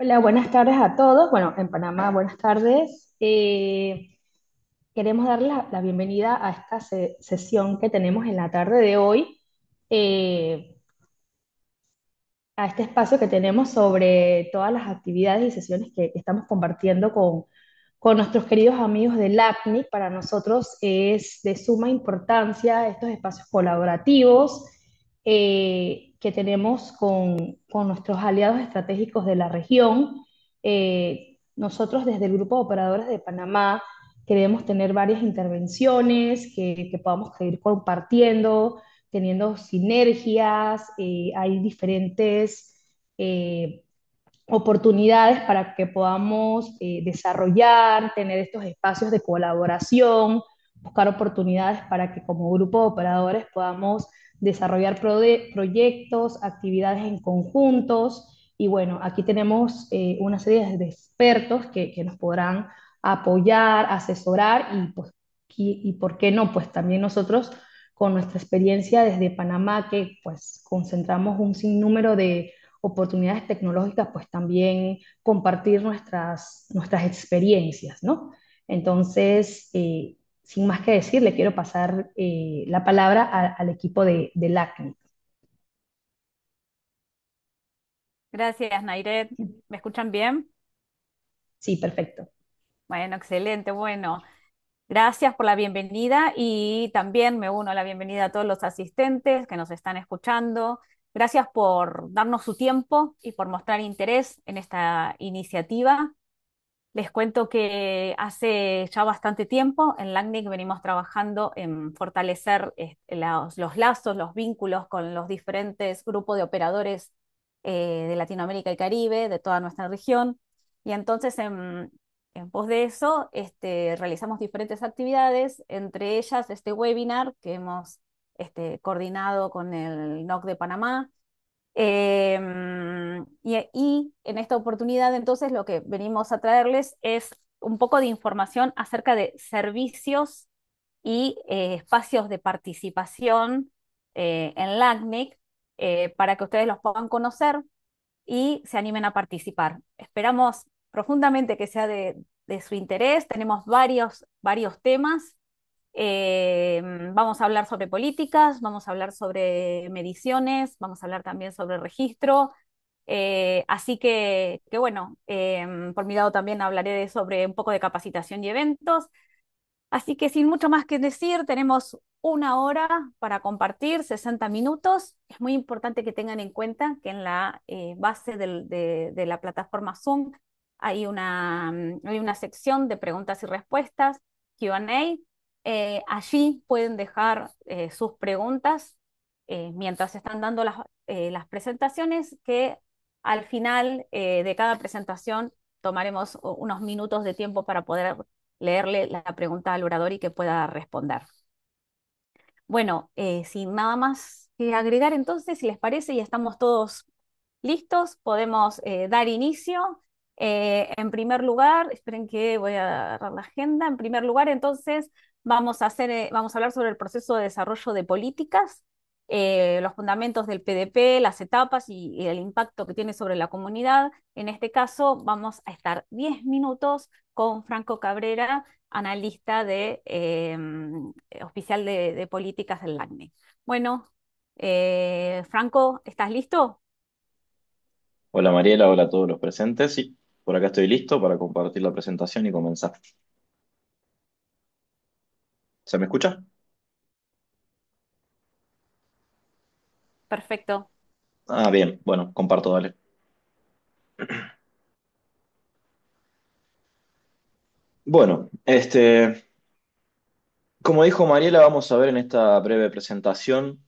Hola, buenas tardes a todos. Bueno, en Panamá, buenas tardes. Eh, queremos darles la, bienvenida a esta sesión que tenemos en la tarde de hoy, eh, a este espacio que tenemos sobre todas las actividades y sesiones que estamos compartiendo con, nuestros queridos amigos de LACNIC, Para nosotros es de suma importancia estos espacios colaborativos. Eh, que tenemos con, nuestros aliados estratégicos de la región. Eh, nosotros desde el Grupo de Operadores de Panamá queremos tener varias intervenciones que, podamos seguir compartiendo, teniendo sinergias, eh, hay diferentes eh, oportunidades para que podamos desarrollar, tener estos espacios de colaboración, buscar oportunidades para que como grupo de operadores podamos desarrollar proyectos, actividades en conjuntos. Y bueno, aquí tenemos eh, una serie de expertos que, nos podrán apoyar, asesorar pues, y, y, por qué no, pues también nosotros con nuestra experiencia desde Panamá, que pues concentramos un sinnúmero de oportunidades tecnológicas, pues también compartir nuestras, nuestras experiencias, ¿no? Entonces, eh, sin más que decir, le quiero pasar eh, la palabra al equipo de, de LACNIC. Gracias, Nairet. ¿Me escuchan bien? Sí, perfecto. Bueno, excelente. Bueno, gracias por la bienvenida y también me uno a la bienvenida a todos los asistentes que nos están escuchando. Gracias por darnos su tiempo y por mostrar interés en esta iniciativa les cuento que hace ya bastante tiempo en LACNIC venimos trabajando en fortalecer eh, los, lazos, los vínculos con los diferentes grupos de operadores eh, de Latinoamérica y Caribe, de toda nuestra región. Y entonces, en, pos de eso, este, realizamos diferentes actividades, entre ellas este webinar que hemos este, coordinado con el NOC de Panamá, Em, y, en esta oportunidad, entonces, lo que venimos a traerles es un poco de información acerca de servicios y eh, espacios de participación eh, en LACNIC eh, para que ustedes los puedan conocer y se animen a participar. Esperamos profundamente que sea de, de su interés. Tenemos varios, varios temas eh, vamos a hablar sobre políticas, vamos a hablar sobre mediciones, vamos a hablar también sobre registro. Eh, así que, que bueno, em, por mi lado también hablaré sobre un poco de capacitación y eventos. Así que sin mucho más que decir, tenemos una hora para compartir, 60 minutos. Es muy importante que tengan en cuenta que en la eh, base de, de, la plataforma Zoom hay una, hay una sección de preguntas y respuestas, QA, eh, allí pueden dejar eh, sus preguntas eh, mientras están dando las, las, presentaciones, que al final de cada presentación tomaremos unos minutos de tiempo para poder leerle la pregunta al orador y que pueda responder. Bueno, sin nada más que agregar, entonces, si les parece, y estamos todos listos, podemos dar inicio. en primer lugar, esperen que voy a dar la agenda. En primer lugar, entonces, Vamos a, hacer, eh, vamos a hablar sobre el proceso de desarrollo de políticas, eh, los fundamentos del PDP, las etapas y, el impacto que tiene sobre la comunidad. En este caso, vamos a estar 10 minutos con Franco Cabrera, analista de, em, eh, oficial de, políticas del LACNE. Bueno, Franco, ¿estás listo? Hola Mariela, hola a todos los presentes. Sí, por acá estoy listo para compartir la presentación y comenzar. ¿Se me escucha? Perfecto. Ah, bien, bueno, comparto, dale. Bueno, este, como dijo Mariela, vamos a ver en esta breve presentación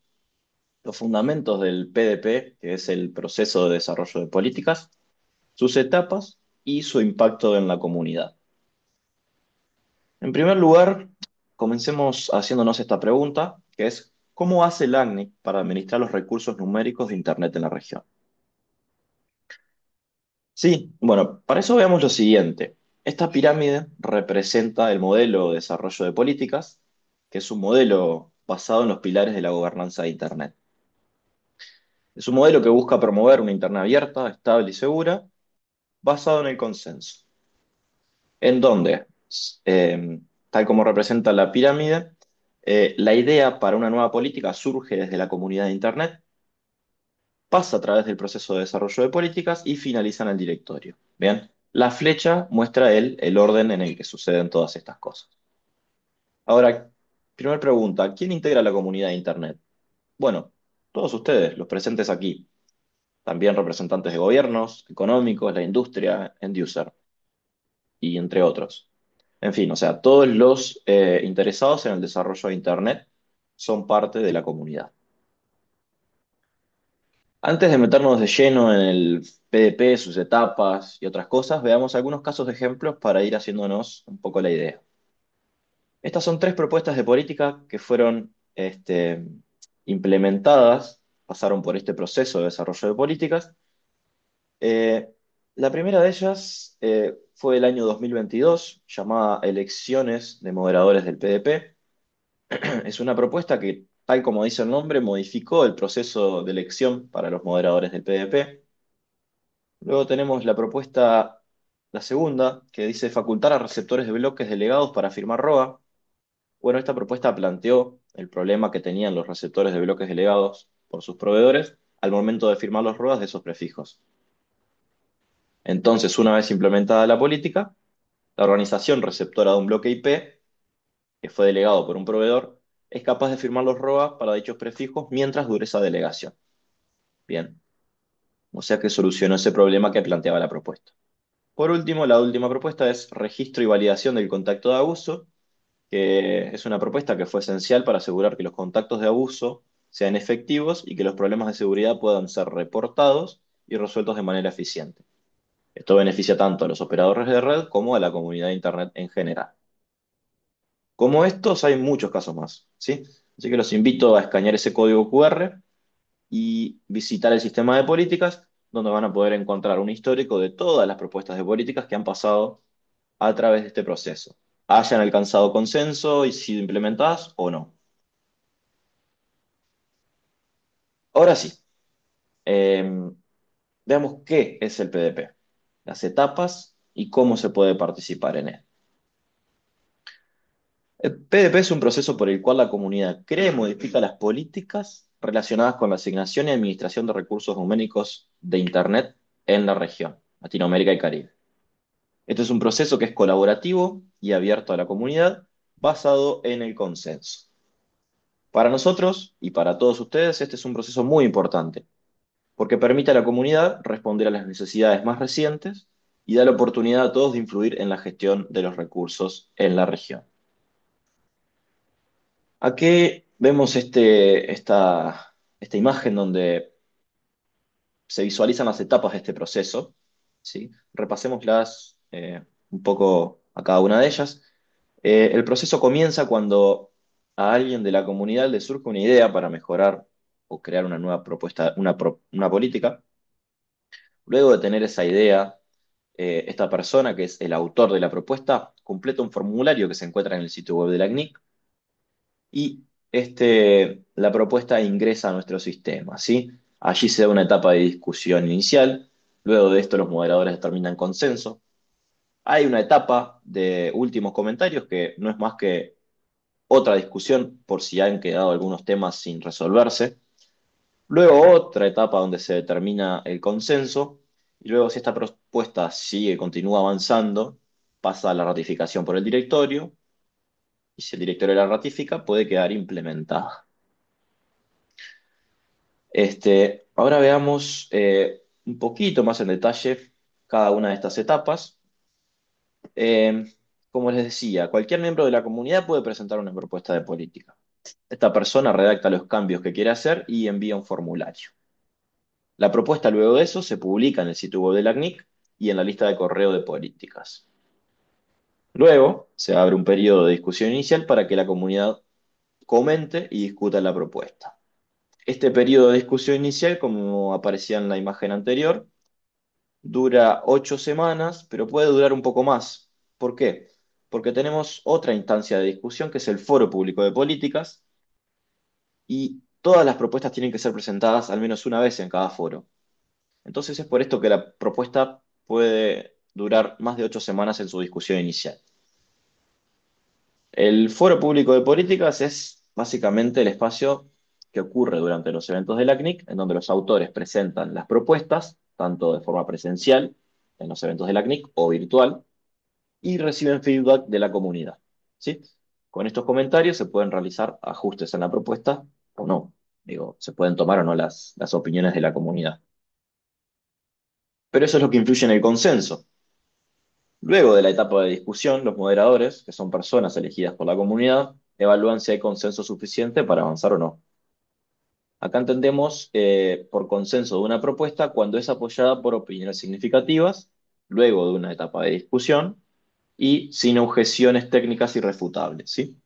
los fundamentos del PDP, que es el proceso de desarrollo de políticas, sus etapas y su impacto en la comunidad. En primer lugar, Comencemos haciéndonos esta pregunta, que es, ¿cómo hace el ACNIC para administrar los recursos numéricos de Internet en la región? Sí, bueno, para eso veamos lo siguiente. Esta pirámide representa el modelo de desarrollo de políticas, que es un modelo basado en los pilares de la gobernanza de Internet. Es un modelo que busca promover una Internet abierta, estable y segura, basado en el consenso, en donde tal como representa la pirámide, eh, la idea para una nueva política surge desde la comunidad de Internet, pasa a través del proceso de desarrollo de políticas y finaliza en el directorio. Bien, la flecha muestra el, el orden en el que suceden todas estas cosas. Ahora, primera pregunta, ¿quién integra la comunidad de Internet? Bueno, todos ustedes, los presentes aquí, también representantes de gobiernos, económicos, la industria, end user, y entre otros. En fin, o sea, todos los eh, interesados en el desarrollo de Internet son parte de la comunidad. Antes de meternos de lleno en el PDP, sus etapas y otras cosas, veamos algunos casos de ejemplos para ir haciéndonos un poco la idea. Estas son tres propuestas de política que fueron este, implementadas, pasaron por este proceso de desarrollo de políticas, eh, la primera de ellas eh, fue el año 2022, llamada Elecciones de Moderadores del PDP. Es una propuesta que, tal como dice el nombre, modificó el proceso de elección para los moderadores del PDP. Luego tenemos la propuesta, la segunda, que dice facultar a receptores de bloques delegados para firmar ROA. Bueno, esta propuesta planteó el problema que tenían los receptores de bloques delegados por sus proveedores al momento de firmar los ROAs de esos prefijos. Entonces, una vez implementada la política, la organización receptora de un bloque IP, que fue delegado por un proveedor, es capaz de firmar los ROA para dichos prefijos mientras dure esa delegación. Bien. O sea que solucionó ese problema que planteaba la propuesta. Por último, la última propuesta es registro y validación del contacto de abuso, que es una propuesta que fue esencial para asegurar que los contactos de abuso sean efectivos y que los problemas de seguridad puedan ser reportados y resueltos de manera eficiente. Esto beneficia tanto a los operadores de red como a la comunidad de Internet en general. Como estos hay muchos casos más, ¿sí? Así que los invito a escanear ese código QR y visitar el sistema de políticas, donde van a poder encontrar un histórico de todas las propuestas de políticas que han pasado a través de este proceso. Hayan alcanzado consenso y sido implementadas o no. Ahora sí, em, veamos qué es el PDP las etapas y cómo se puede participar en él. El PDP es un proceso por el cual la comunidad crea y modifica las políticas relacionadas con la asignación y administración de recursos numéricos de Internet en la región, Latinoamérica y Caribe. Este es un proceso que es colaborativo y abierto a la comunidad, basado en el consenso. Para nosotros y para todos ustedes, este es un proceso muy importante, porque permite a la comunidad responder a las necesidades más recientes y da la oportunidad a todos de influir en la gestión de los recursos en la región. Aquí vemos este, esta, esta imagen donde se visualizan las etapas de este proceso. ¿sí? Repasémoslas eh, un poco a cada una de ellas. Eh, el proceso comienza cuando a alguien de la comunidad le surge una idea para mejorar o crear una nueva propuesta, una, política. Luego de tener esa idea, eh, esta persona que es el autor de la propuesta completa un formulario que se encuentra en el sitio web de la CNIC y este, la propuesta ingresa a nuestro sistema. ¿sí? Allí se da una etapa de discusión inicial, luego de esto los moderadores determinan consenso. Hay una etapa de últimos comentarios que no es más que otra discusión por si han quedado algunos temas sin resolverse. Luego otra etapa donde se determina el consenso y luego si esta propuesta sigue, continúa avanzando, pasa a la ratificación por el directorio y si el directorio la ratifica puede quedar implementada. Este, ahora veamos eh, un poquito más en detalle cada una de estas etapas. Eh, como les decía, cualquier miembro de la comunidad puede presentar una propuesta de política. Esta persona redacta los cambios que quiere hacer y envía un formulario. La propuesta luego de eso se publica en el sitio web de la CNIC y en la lista de correo de políticas. Luego se abre un periodo de discusión inicial para que la comunidad comente y discuta la propuesta. Este periodo de discusión inicial, como aparecía en la imagen anterior, dura ocho semanas, pero puede durar un poco más. ¿Por qué? porque tenemos otra instancia de discusión que es el Foro Público de Políticas y todas las propuestas tienen que ser presentadas al menos una vez en cada foro. Entonces es por esto que la propuesta puede durar más de ocho semanas en su discusión inicial. El Foro Público de Políticas es básicamente el espacio que ocurre durante los eventos de la CNIC, en donde los autores presentan las propuestas, tanto de forma presencial en los eventos de la CNIC o virtual, y reciben feedback de la comunidad. ¿sí? Con estos comentarios se pueden realizar ajustes en la propuesta o no. Digo, se pueden tomar o no las, las opiniones de la comunidad. Pero eso es lo que influye en el consenso. Luego de la etapa de discusión, los moderadores, que son personas elegidas por la comunidad, evalúan si hay consenso suficiente para avanzar o no. Acá entendemos eh, por consenso de una propuesta cuando es apoyada por opiniones significativas, luego de una etapa de discusión, y sin objeciones técnicas irrefutables. ¿sí?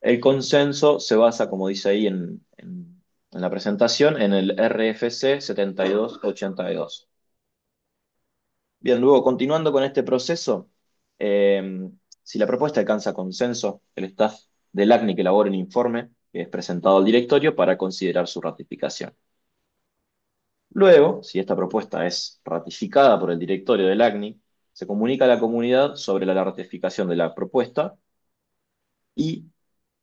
El consenso se basa, como dice ahí en, la presentación, en el RFC 7282. Bien, luego, continuando con este proceso, em, si la propuesta alcanza consenso, el staff del ACNI elabora un informe que es presentado al directorio para considerar su ratificación. Luego, si esta propuesta es ratificada por el directorio del ACNI, se comunica a la comunidad sobre la ratificación de la propuesta y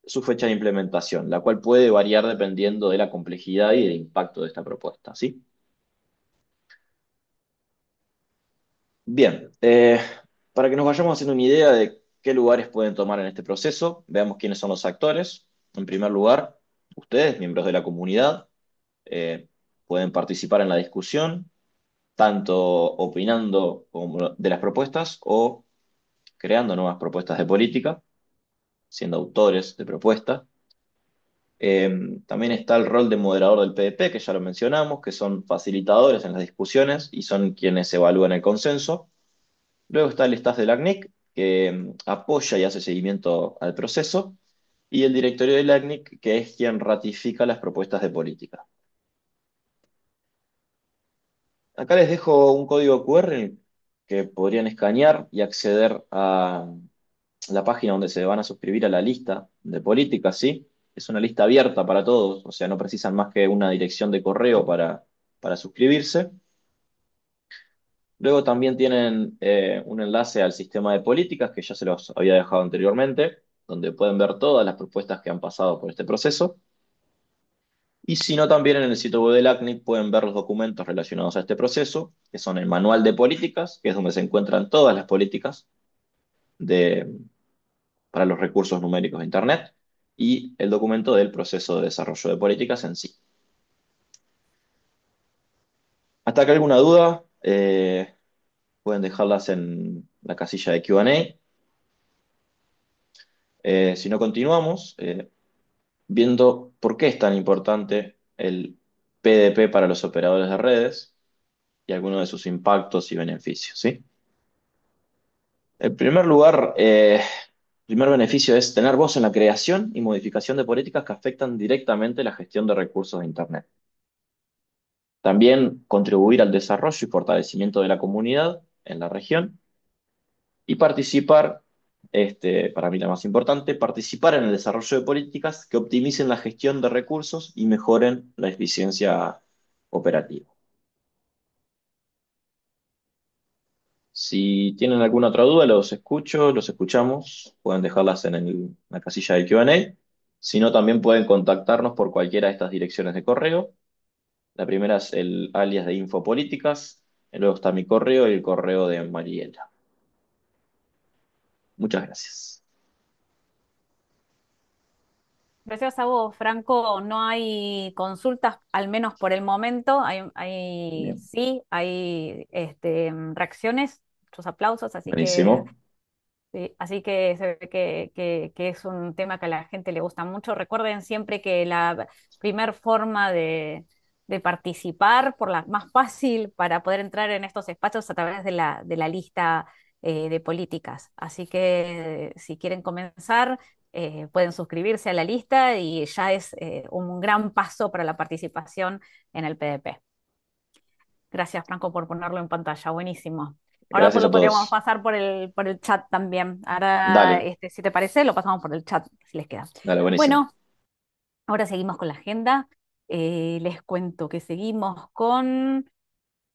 su fecha de implementación, la cual puede variar dependiendo de la complejidad y del impacto de esta propuesta. ¿sí? Bien, eh, para que nos vayamos haciendo una idea de qué lugares pueden tomar en este proceso, veamos quiénes son los actores. En primer lugar, ustedes, miembros de la comunidad, eh, pueden participar en la discusión, tanto opinando de las propuestas o creando nuevas propuestas de política, siendo autores de propuestas. Em, también está el rol de moderador del PDP, que ya lo mencionamos, que son facilitadores en las discusiones y son quienes evalúan el consenso. Luego está el staff del ACNIC, que em, apoya y hace seguimiento al proceso. Y el directorio del ACNIC, que es quien ratifica las propuestas de política. Acá les dejo un código QR que podrían escanear y acceder a la página donde se van a suscribir a la lista de políticas, ¿sí? Es una lista abierta para todos, o sea, no precisan más que una dirección de correo para, suscribirse. Luego también tienen eh, un enlace al sistema de políticas que ya se los había dejado anteriormente, donde pueden ver todas las propuestas que han pasado por este proceso. Y si no, también en el sitio web del ACNIC pueden ver los documentos relacionados a este proceso, que son el manual de políticas, que es donde se encuentran todas las políticas de, para los recursos numéricos de Internet, y el documento del proceso de desarrollo de políticas en sí. Hasta que alguna duda, eh, pueden dejarlas en la casilla de QA. Eh, si no, continuamos. Eh, viendo por qué es tan importante el PDP para los operadores de redes y algunos de sus impactos y beneficios. ¿sí? primer lugar, eh, primer beneficio es tener voz en la creación y modificación de políticas que afectan directamente la gestión de recursos de Internet. También contribuir al desarrollo y fortalecimiento de la comunidad en la región y participar este, para mí la más importante, participar en el desarrollo de políticas que optimicen la gestión de recursos y mejoren la eficiencia operativa. Si tienen alguna otra duda, los escucho, los escuchamos, pueden dejarlas en, la casilla de QA. Si no, también pueden contactarnos por cualquiera de estas direcciones de correo. La primera es el alias de Infopolíticas, luego está mi correo y el correo de Mariela. Muchas gracias. Gracias a vos, Franco. No hay consultas, al menos por el momento. Hay, sí, hay este, reacciones, muchos aplausos, así que. así que se ve que, es un tema que a la gente le gusta mucho. Recuerden siempre que la primer forma de, participar, por la más fácil para poder entrar en estos espacios a través de la, de la lista eh, de políticas. Así que si quieren comenzar, eh, pueden suscribirse a la lista y ya es eh, un gran paso para la participación en el PDP. Gracias, Franco, por ponerlo en pantalla. Buenísimo. Ahora lo podríamos pasar por el, por el chat también. Ahora, este, si te parece, lo pasamos por el chat, si les queda. bueno, ahora seguimos con la agenda. les cuento que seguimos con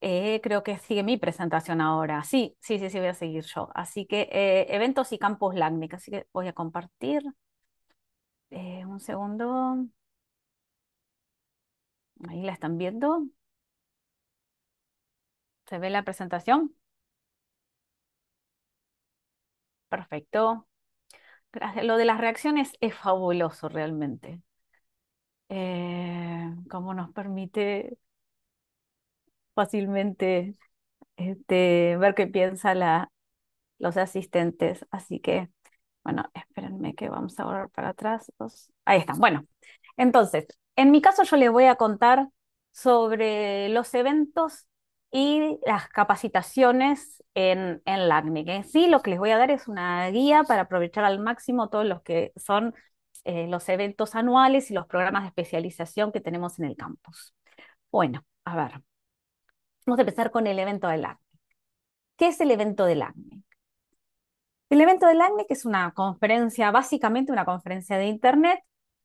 eh, creo que sigue mi presentación ahora. Sí, sí, sí, sí, voy a seguir yo. Así que eh, eventos y campos LACNIC. Así que voy a compartir. Eh, un segundo. Ahí la están viendo. ¿Se ve la presentación? Perfecto. Lo de las reacciones es fabuloso realmente. cómo nos permite fácilmente este, ver qué piensan los asistentes. Así que, bueno, espérenme que vamos a volver para atrás. Ahí están. Bueno, entonces, en mi caso yo les voy a contar sobre los eventos y las capacitaciones en, en LACNIC. En ¿eh? sí, lo que les voy a dar es una guía para aprovechar al máximo todos los que son eh, los eventos anuales y los programas de especialización que tenemos en el campus. Bueno, a ver. Vamos a empezar con el evento del ACNIC. ¿Qué es el evento del ACNIC? El evento del ACNIC es una conferencia, básicamente una conferencia de Internet,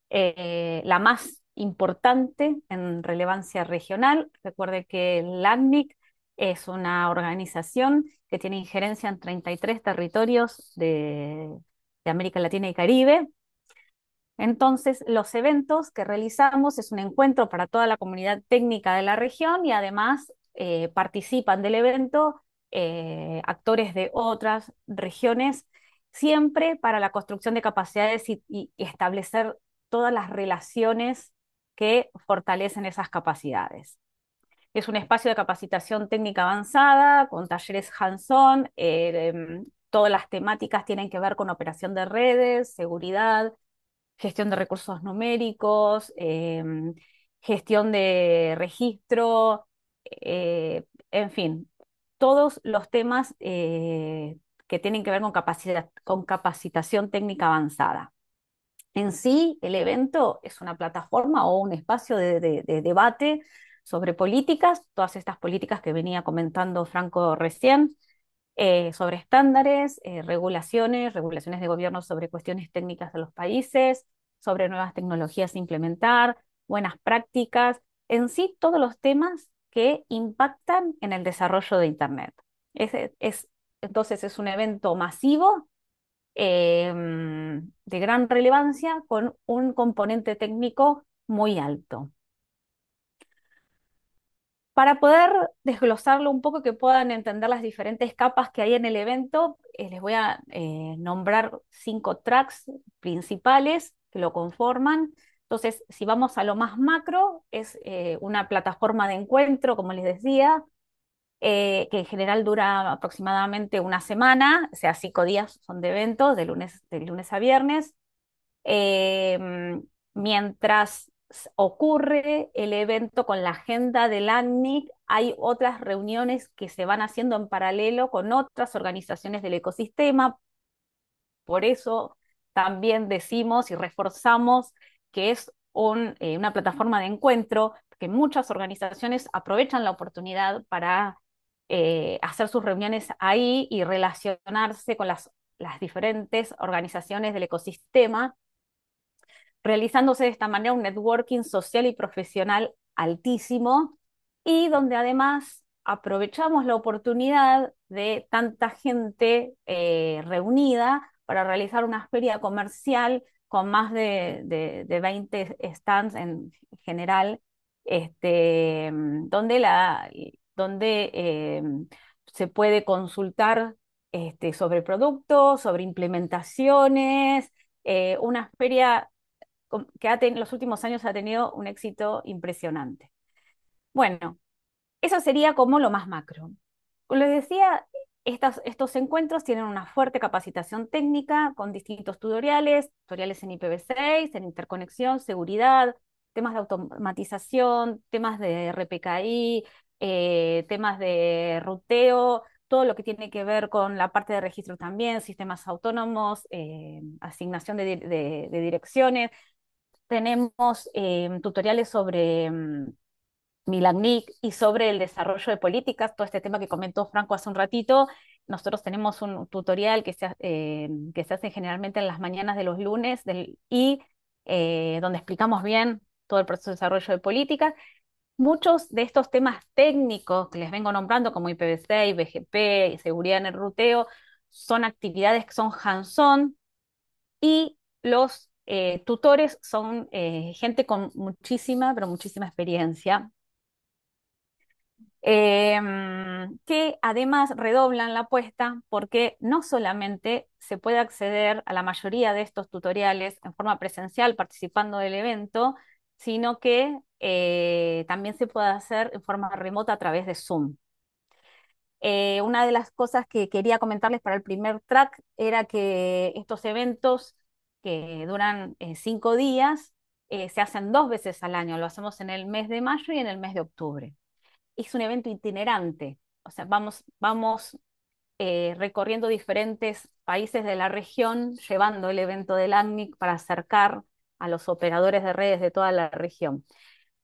eh, la más importante en relevancia regional. Recuerde que el ACNIC es una organización que tiene injerencia en 33 territorios de, de América Latina y Caribe, entonces, los eventos que realizamos es un encuentro para toda la comunidad técnica de la región y además eh, participan del evento eh, actores de otras regiones, siempre para la construcción de capacidades y, establecer todas las relaciones que fortalecen esas capacidades. Es un espacio de capacitación técnica avanzada, con talleres hands-on, eh, mm, todas las temáticas tienen que ver con operación de redes, seguridad, gestión de recursos numéricos, mm, gestión de registro, eh, en fin, todos los temas eh, que tienen que ver con, capacitación técnica avanzada. En sí, el evento es una plataforma o un espacio de, debate sobre políticas, todas estas políticas que venía comentando Franco recién, eh, sobre estándares, regulaciones, regulaciones de gobierno sobre cuestiones técnicas de los países, sobre nuevas tecnologías a implementar, buenas prácticas, en sí todos los temas que impactan en el desarrollo de Internet. entonces es un evento masivo em, de gran relevancia con un componente técnico muy alto. Para poder desglosarlo un poco, que puedan entender las diferentes capas que hay en el evento, eh, les voy a eh, nombrar cinco tracks principales que lo conforman entonces, si vamos a lo más macro, es eh, una plataforma de encuentro, como les decía, eh, que en general dura aproximadamente una semana, o sea, cinco días son de eventos, de lunes, lunes a viernes. Em, mientras ocurre el evento con la agenda del ANNIC, hay otras reuniones que se van haciendo en paralelo con otras organizaciones del ecosistema. Por eso también decimos y reforzamos que es eh, una plataforma de encuentro que muchas organizaciones aprovechan la oportunidad para eh, hacer sus reuniones ahí y relacionarse con las, diferentes organizaciones del ecosistema, realizándose de esta manera un networking social y profesional altísimo y donde además aprovechamos la oportunidad de tanta gente eh, reunida para realizar una feria comercial con más de, 20 stands en general, este, mm, donde, la, donde eh, mm, se puede consultar este, sobre productos, sobre implementaciones, eh, una feria que en los últimos años ha tenido un éxito impresionante. Bueno, eso sería como lo más macro. Les decía, estos encuentros tienen una fuerte capacitación técnica con distintos tutoriales, tutoriales en IPv6, en interconexión, seguridad, temas de automatización, temas de RPKI, eh, temas de ruteo, todo lo que tiene que ver con la parte de registro también, sistemas autónomos, eh, asignación de, direcciones. Tenemos eh, tutoriales sobre mm, Milagnic y sobre el desarrollo de políticas, todo este tema que comentó Franco hace un ratito. Nosotros tenemos un tutorial que se, eh, que se hace generalmente en las mañanas de los lunes y eh, donde explicamos bien todo el proceso de desarrollo de políticas. Muchos de estos temas técnicos que les vengo nombrando, como IPv6, y seguridad en el ruteo, son actividades que son hands-on y los eh, tutores son gente con muchísima, pero muchísima experiencia Em, que además redoblan la apuesta porque no solamente se puede acceder a la mayoría de estos tutoriales en forma presencial participando del evento, sino que eh, también se puede hacer en forma remota a través de Zoom. Eh, una de las cosas que quería comentarles para el primer track era que estos eventos que duran eh, cinco días se hacen dos veces al año, lo hacemos en el mes de mayo y en el mes de octubre es un evento itinerante, o sea, vamos, vamos eh, recorriendo diferentes países de la región, llevando el evento del ACNIC para acercar a los operadores de redes de toda la región.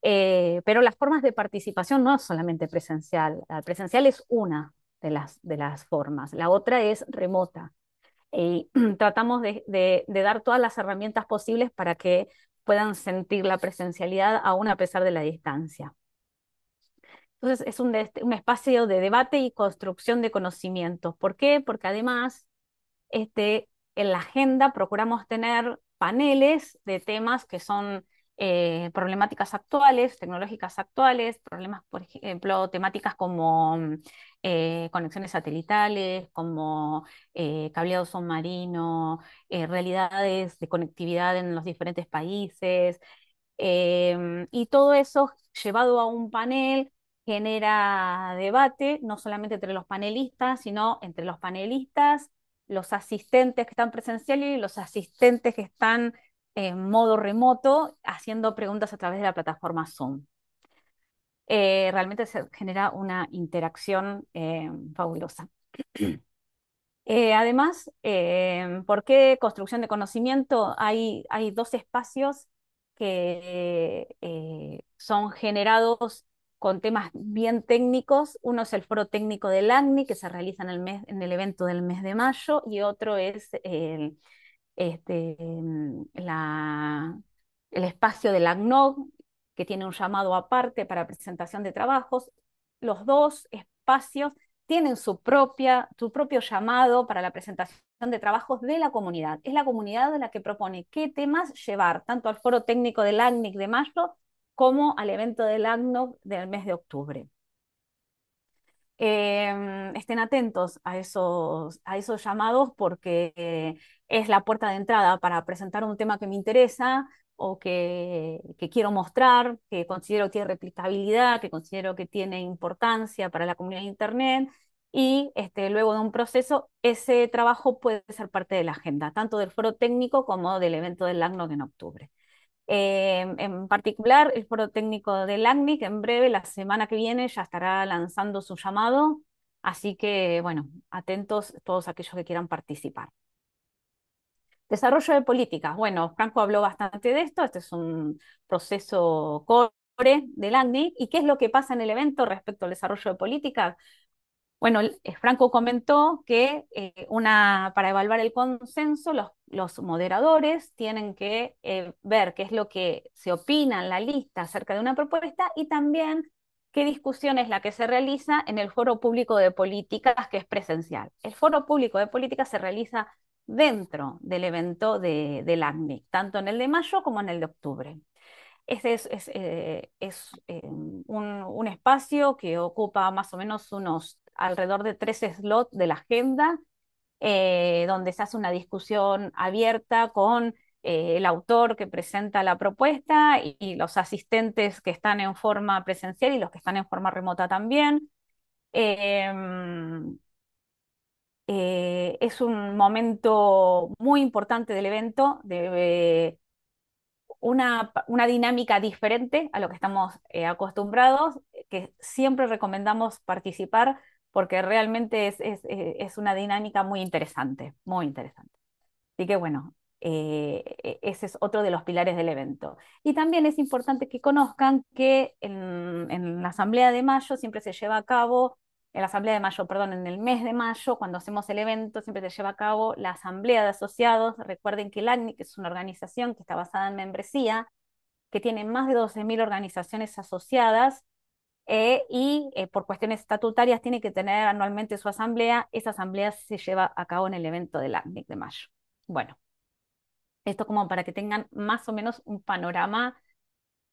Eh, pero las formas de participación no es solamente presencial, la presencial es una de las, de las formas, la otra es remota. Y tratamos de dar todas las herramientas posibles para que puedan sentir la presencialidad aún a pesar de la distancia. Entonces es un, espacio de debate y construcción de conocimientos. ¿Por qué? Porque además este, en la agenda procuramos tener paneles de temas que son eh, problemáticas actuales, tecnológicas actuales, problemas, por ejemplo, temáticas como eh, conexiones satelitales, como eh, cableado submarino, realidades de conectividad en los diferentes países, em, y todo eso llevado a un panel genera debate, no solamente entre los panelistas, sino entre los panelistas, los asistentes que están presenciales y los asistentes que están en modo remoto haciendo preguntas a través de la plataforma Zoom. Eh, realmente se genera una interacción eh, fabulosa. Eh, además, ¿por qué construcción de conocimiento? Hay, hay dos espacios que son generados con temas bien técnicos. Uno es el foro técnico del ACNI, que se realiza en el, en el evento del mes de mayo, y otro es el, este, espacio del ACNOG, que tiene un llamado aparte para presentación de trabajos. Los dos espacios tienen su, propia, su propio llamado para la presentación de trabajos de la comunidad. Es la comunidad la que propone qué temas llevar, tanto al foro técnico del ACNIC de mayo como al evento del ACNOC del mes de octubre. Em, estén atentos a esos, a esos llamados porque es la puerta de entrada para presentar un tema que me interesa o que, que, quiero mostrar, que considero que tiene replicabilidad, que considero que tiene importancia para la comunidad de Internet. Y este, luego de un proceso, ese trabajo puede ser parte de la agenda, tanto del foro técnico como del evento del LACNOC en octubre. Em, en particular, el foro técnico del ACNIC, en breve, la semana que viene, ya estará lanzando su llamado. Así que, bueno, atentos todos aquellos que quieran participar. Desarrollo de políticas. Bueno, Franco habló bastante de esto. Este es un proceso core del ACNIC. ¿Y qué es lo que pasa en el evento respecto al desarrollo de políticas? Bueno, eh, Franco comentó que eh, para evaluar el consenso, los, moderadores tienen que eh, ver qué es lo que se opina en la lista acerca de una propuesta y también qué discusión es la que se realiza en el foro público de políticas que es presencial. El foro público de políticas se realiza dentro del evento de, del ACNIC, tanto en el de mayo como en el de octubre. Este es, un, espacio que ocupa más o menos unos alrededor de tres slots de la agenda, eh, donde se hace una discusión abierta con eh, el autor que presenta la propuesta y, los asistentes que están en forma presencial y los que están en forma remota también. Em, eh, es un momento muy importante del evento, de, una, dinámica diferente a lo que estamos acostumbrados, que siempre recomendamos participar porque realmente es, es, eh, es una dinámica muy interesante, muy interesante. Así que bueno, eh, e, ese es otro de los pilares del evento. Y también es importante que conozcan que en, en, la Asamblea de Mayo siempre se lleva a cabo, en la Asamblea de Mayo, perdón, en el mes de mayo, cuando hacemos el evento, siempre se lleva a cabo la Asamblea de Asociados. Recuerden que el que es una organización que está basada en membresía, que tiene más de 12.000 organizaciones asociadas eh, y eh, por cuestiones estatutarias tiene que tener anualmente su asamblea. Esa asamblea se lleva a cabo en el evento del ACNIC de mayo. Bueno, esto como para que tengan más o menos un panorama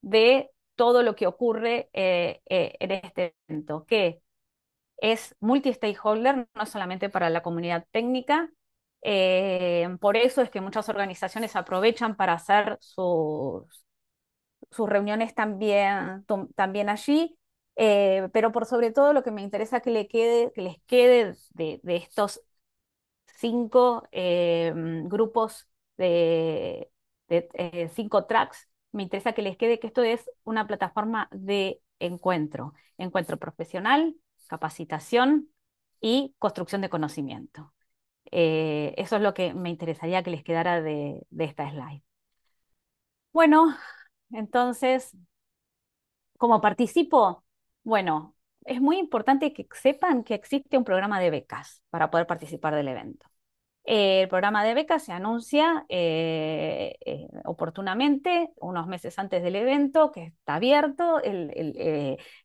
de todo lo que ocurre eh, en este evento, que es multi-stakeholder, no solamente para la comunidad técnica. por eso es que muchas organizaciones aprovechan para hacer sus, sus reuniones también, también allí. Eh, pero por sobre todo lo que me interesa que, les quede de, estos cinco eh, mm, grupos de, eh, cinco tracks, me interesa que les quede que esto es una plataforma de encuentro, encuentro profesional, capacitación y construcción de conocimiento. eso es lo que me interesaría que les quedara de, de esta slide. Bueno, entonces, como participo? Bueno, es muy importante que sepan que existe un programa de becas para poder participar del evento. Eh, el programa de becas se anuncia eh, eh, oportunamente unos meses antes del evento, que está abierto,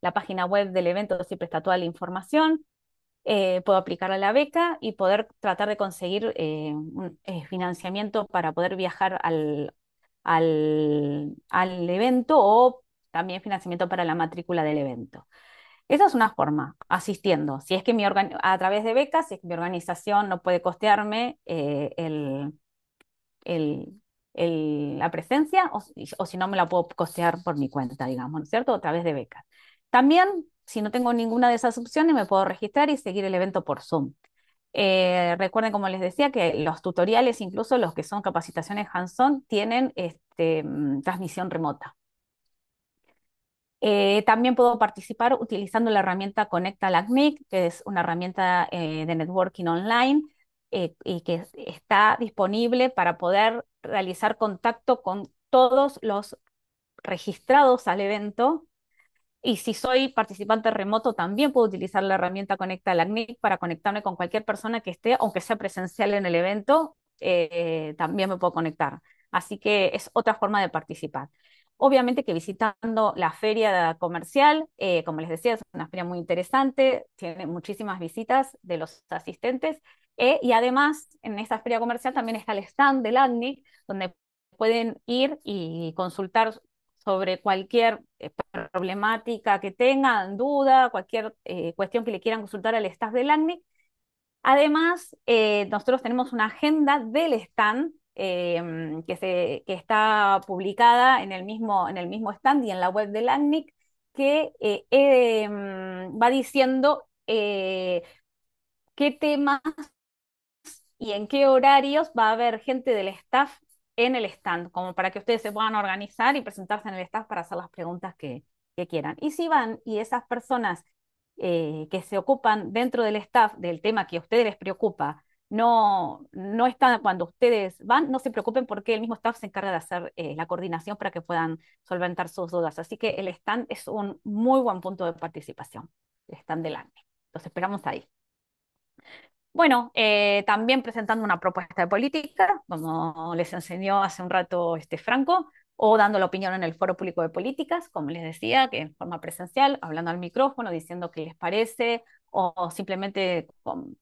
la página web del evento siempre está toda la información. puedo aplicar a la beca y poder tratar de conseguir un financiamiento para poder viajar al, al evento o también financiamiento para la matrícula del evento. Esa es una forma, asistiendo. Si es que mi a través de becas, si es que mi organización no puede costearme eh, la presencia o, si no me la puedo costear por mi cuenta, digamos, ¿no es cierto? A través de becas. También, si no tengo ninguna de esas opciones, me puedo registrar y seguir el evento por Zoom. Eh, recuerden, como les decía, que los tutoriales, incluso los que son capacitaciones hands-on, tienen este, mm, transmisión remota. Eh, también puedo participar utilizando la herramienta Conecta LACNIC, que es una herramienta eh, de networking online eh, y que está disponible para poder realizar contacto con todos los registrados al evento. Y si soy participante remoto, también puedo utilizar la herramienta Conecta LACNIC para conectarme con cualquier persona que esté, aunque sea presencial en el evento, también me puedo conectar. Así que es otra forma de participar. Obviamente que visitando la feria comercial, eh, como les decía, es una feria muy interesante, tiene muchísimas visitas de los asistentes. Eh, y además, en esta feria comercial también está el stand del ACNIC, donde pueden ir y consultar sobre cualquier eh, problemática que tengan, duda, cualquier cuestión que le quieran consultar al staff del ACNIC. Además, nosotros tenemos una agenda del stand Em, que, se, que, está publicada en el, mismo, en el mismo stand y en la web del ACNIC, que eh, eh, em, va diciendo eh, qué temas y en qué horarios va a haber gente del staff en el stand, como para que ustedes se puedan organizar y presentarse en el staff para hacer las preguntas que, quieran. Y si van y esas personas que se ocupan dentro del staff del tema que a ustedes les preocupa no, no está cuando ustedes van, no se preocupen porque el mismo staff se encarga de hacer eh, la coordinación para que puedan solventar sus dudas. Así que el stand es un muy buen punto de participación, el stand del año, Los esperamos ahí. Bueno, eh, también presentando una propuesta de política, como les enseñó hace un rato este Franco, o dando la opinión en el foro público de políticas, como les decía, que en forma presencial, hablando al micrófono, diciendo qué les parece, o simplemente con,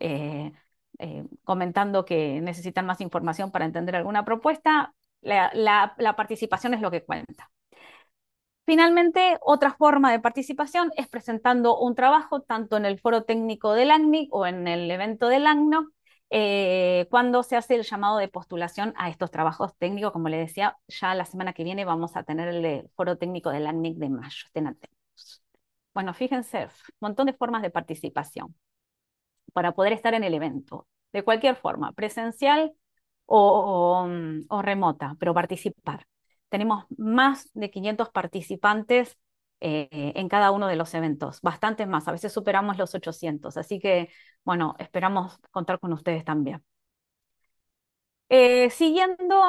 eh, eh, comentando que necesitan más información para entender alguna propuesta, la, participación es lo que cuenta. Finalmente, otra forma de participación es presentando un trabajo tanto en el foro técnico del ACNIC o en el evento del ACNO eh, cuando se hace el llamado de postulación a estos trabajos técnicos. Como le decía, ya la semana que viene vamos a tener el foro técnico del ACNIC de mayo. Estén atentos. Bueno, fíjense, un montón de formas de participación para poder estar en el evento, de cualquier forma, presencial o, mm, remota, pero participar. Tenemos más de 500 participantes eh, en cada uno de los eventos, bastantes más, a veces superamos los 800, así que bueno, esperamos contar con ustedes también. Eh, siguiendo,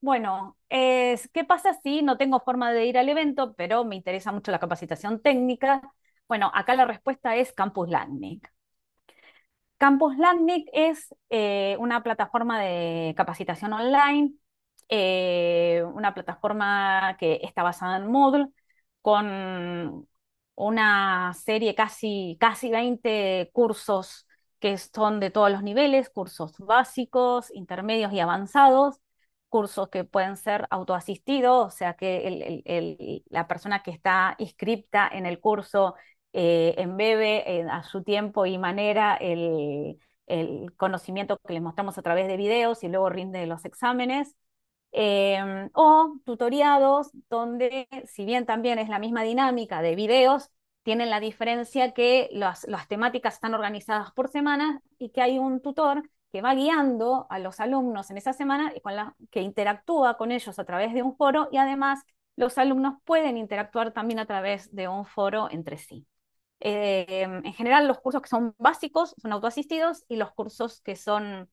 bueno, ¿qué pasa si no tengo forma de ir al evento, pero me interesa mucho la capacitación técnica? Bueno, acá la respuesta es Campus Landing. Campus LACNIC es eh, una plataforma de capacitación online, eh, una plataforma que está basada en Moodle, con una serie casi, casi 20 cursos que son de todos los niveles, cursos básicos, intermedios y avanzados, cursos que pueden ser autoasistidos, o sea que la persona que está inscripta en el curso eh, embebe a su tiempo y manera el, conocimiento que les mostramos a través de videos y luego rinde los exámenes. Em, o tutoriados donde, si bien también es la misma dinámica de videos, tienen la diferencia que las, las temáticas están organizadas por semana y que hay un tutor que va guiando a los alumnos en esa semana y con la, que interactúa con ellos a través de un foro y además los alumnos pueden interactuar también a través de un foro entre sí. Eh, en general, los cursos que son básicos son autoasistidos y los cursos que son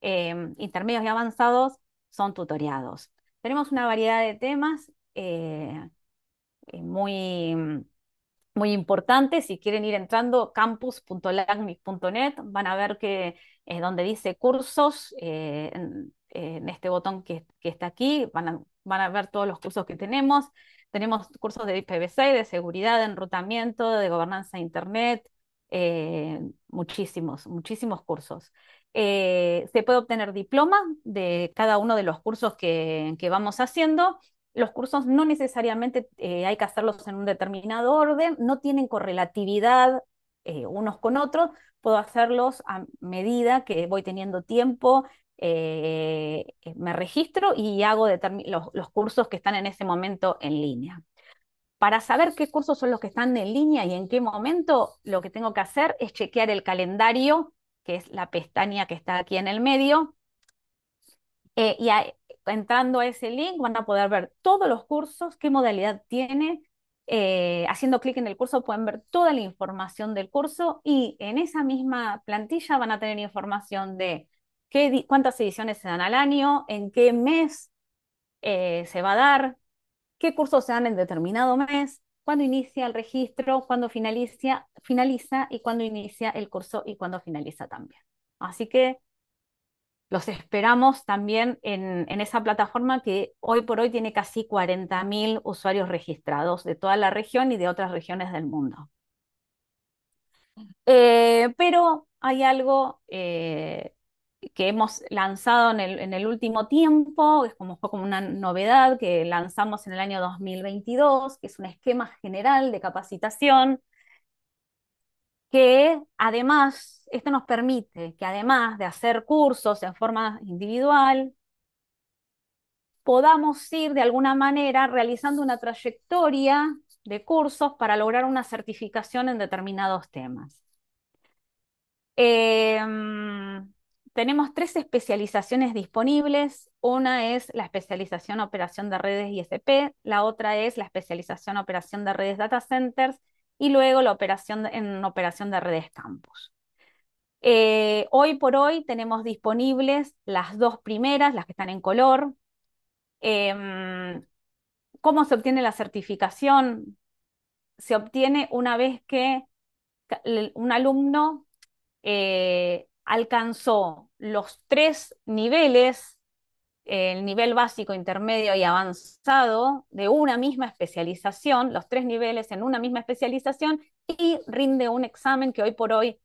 em, intermedios y avanzados son tutoriados. Tenemos una variedad de temas eh, eh, muy, muy importantes. Si quieren ir entrando, campus.lagmic.net, van a ver que es donde dice cursos, en, este botón que, que está aquí, van a van a ver todos los cursos que tenemos. Tenemos cursos de IPv6, de seguridad, de enrutamiento, de gobernanza de Internet, eh, muchísimos, muchísimos cursos. Eh, se puede obtener diploma de cada uno de los cursos que, vamos haciendo. Los cursos no necesariamente eh, hay que hacerlos en un determinado orden, no tienen correlatividad unos con otros, puedo hacerlos a medida que voy teniendo tiempo, eh, eh, me registro y hago los, cursos que están en ese momento en línea. Para saber qué cursos son los que están en línea y en qué momento, lo que tengo que hacer es chequear el calendario, que es la pestaña que está aquí en el medio. Eh, y entrando a ese link van a poder ver todos los cursos, qué modalidad tiene. haciendo clic en el curso pueden ver toda la información del curso y en esa misma plantilla van a tener información de cuántas ediciones se dan al año, en qué mes eh, se va a dar, qué cursos se dan en determinado mes, cuándo inicia el registro, cuándo finaliza, finaliza y cuándo inicia el curso y cuándo finaliza también. Así que los esperamos también en, esa plataforma que hoy por hoy tiene casi 40.000 usuarios registrados de toda la región y de otras regiones del mundo. Mm. Eh, pero hay algo eh, que hemos lanzado en el, último tiempo, es como, fue como una novedad que lanzamos en el año 2022, que es un esquema general de capacitación, que además, esto nos permite que además de hacer cursos en forma individual, podamos ir de alguna manera realizando una trayectoria de cursos para lograr una certificación en determinados temas. Em, tenemos tres especializaciones disponibles. Una es la especialización operación de redes ISP, la otra es la especialización operación de redes data centers y luego la operación en operación de redes campus. Eh, hoy por hoy tenemos disponibles las dos primeras, las que están en color. Em, ¿Cómo se obtiene la certificación? Se obtiene una vez que un alumno eh, alcanzó los tres niveles, el nivel básico, intermedio y avanzado, de una misma especialización, los tres niveles en una misma especialización, y rinde un examen que hoy por hoy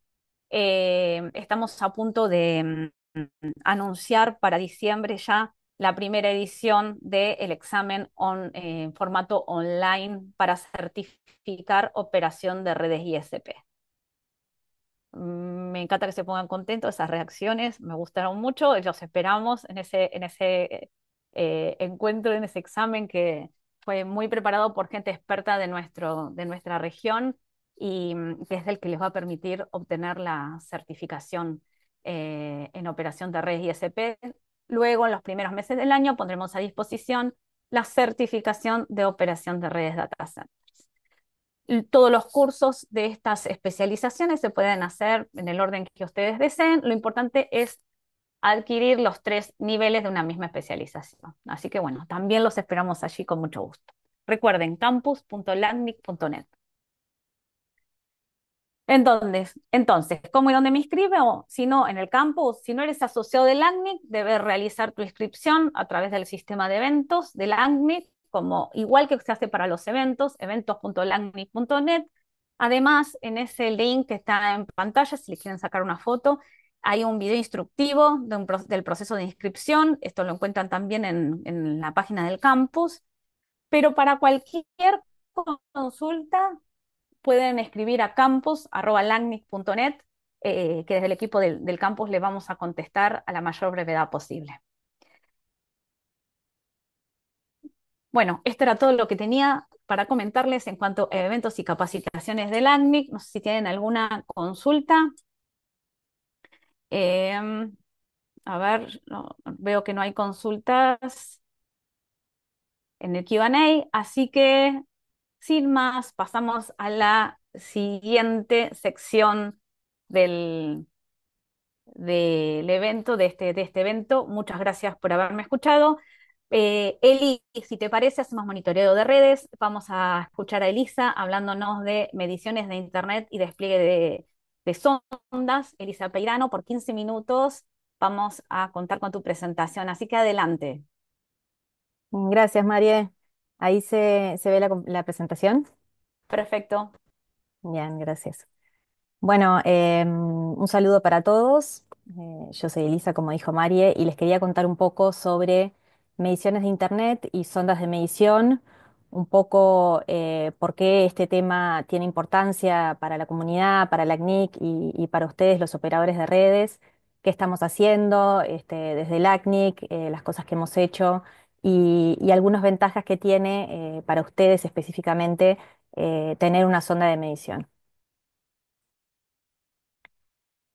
eh, estamos a punto de mm, anunciar para diciembre ya la primera edición del examen eh, en formato online para certificar operación de redes ISP. Mm, me encanta que se pongan contentos, esas reacciones me gustaron mucho, eh, los esperamos en ese, en ese eh, encuentro, en ese examen que fue muy preparado por gente experta de, nuestro, de nuestra región y mm, que es el que les va a permitir obtener la certificación eh, en operación de redes ISP. Luego, en los primeros meses del año, pondremos a disposición la certificación de operación de redes dataset. Todos los cursos de estas especializaciones se pueden hacer en el orden que ustedes deseen. Lo importante es adquirir los tres niveles de una misma especialización. Así que bueno, también los esperamos allí con mucho gusto. Recuerden, ¿En Entonces, entonces, ¿cómo y dónde me inscribo? Si no, en el campus, si no eres asociado de ACNIC, debes realizar tu inscripción a través del sistema de eventos de ACNIC como igual que se hace para los eventos, eventos.langnic.net. Además, en ese link que está en pantalla, si les quieren sacar una foto, hay un video instructivo del proceso de inscripción. Esto lo encuentran también en, la página del campus. Pero para cualquier consulta, pueden escribir a campus.langnic.net, eh, que desde el equipo del, del campus le vamos a contestar a la mayor brevedad posible. Bueno, esto era todo lo que tenía para comentarles en cuanto a eventos y capacitaciones del ANMIC. No sé si tienen alguna consulta. Em, a ver, veo que no hay consultas en el QA, así que sin más, pasamos a la siguiente sección del, del evento, de este, de este evento. Muchas gracias por haberme escuchado. Eh, Eli, si te parece, hacemos monitoreo de redes. Vamos a escuchar a Elisa hablándonos de mediciones de Internet y despliegue de, sondas. Elisa Peirano, por 15 minutos vamos a contar con tu presentación. Así que adelante. Gracias, María. Ahí se, ve la, presentación. Perfecto. Bien, gracias. Bueno, em, un saludo para todos. Eh, yo soy Elisa, como dijo Marie, y les quería contar un poco sobre mediciones de Internet y sondas de medición, un poco eh, por qué este tema tiene importancia para la comunidad, para la ACNIC y, para ustedes, los operadores de redes, qué estamos haciendo este, desde la ACNIC, eh, las cosas que hemos hecho y, algunas ventajas que tiene eh, para ustedes específicamente tener una sonda de medición.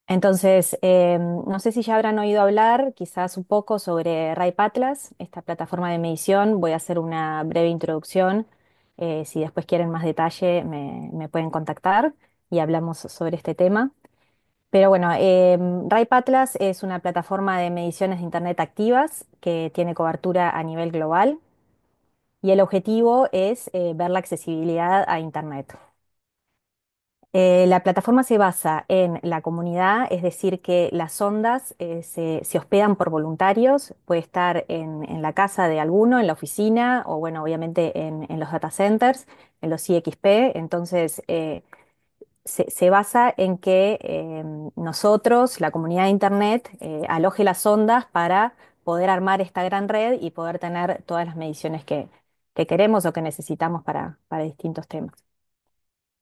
Entonces, eh, no sé si ya habrán oído hablar quizás un poco sobre Ripe Atlas, esta plataforma de medición. Voy a hacer una breve introducción. Eh, si después quieren más detalle, me, pueden contactar y hablamos sobre este tema. Pero bueno, eh, Ripe es una plataforma de mediciones de Internet activas que tiene cobertura a nivel global y el objetivo es eh, ver la accesibilidad a Internet. Eh, la plataforma se basa en la comunidad, es decir, que las ondas eh, se, hospedan por voluntarios, puede estar en, la casa de alguno, en la oficina o, bueno, obviamente en, los data centers, en los IXP. Entonces, eh, se, basa en que em, nosotros, la comunidad de Internet, aloje las ondas para poder armar esta gran red y poder tener todas las mediciones que, queremos o que necesitamos para distintos temas.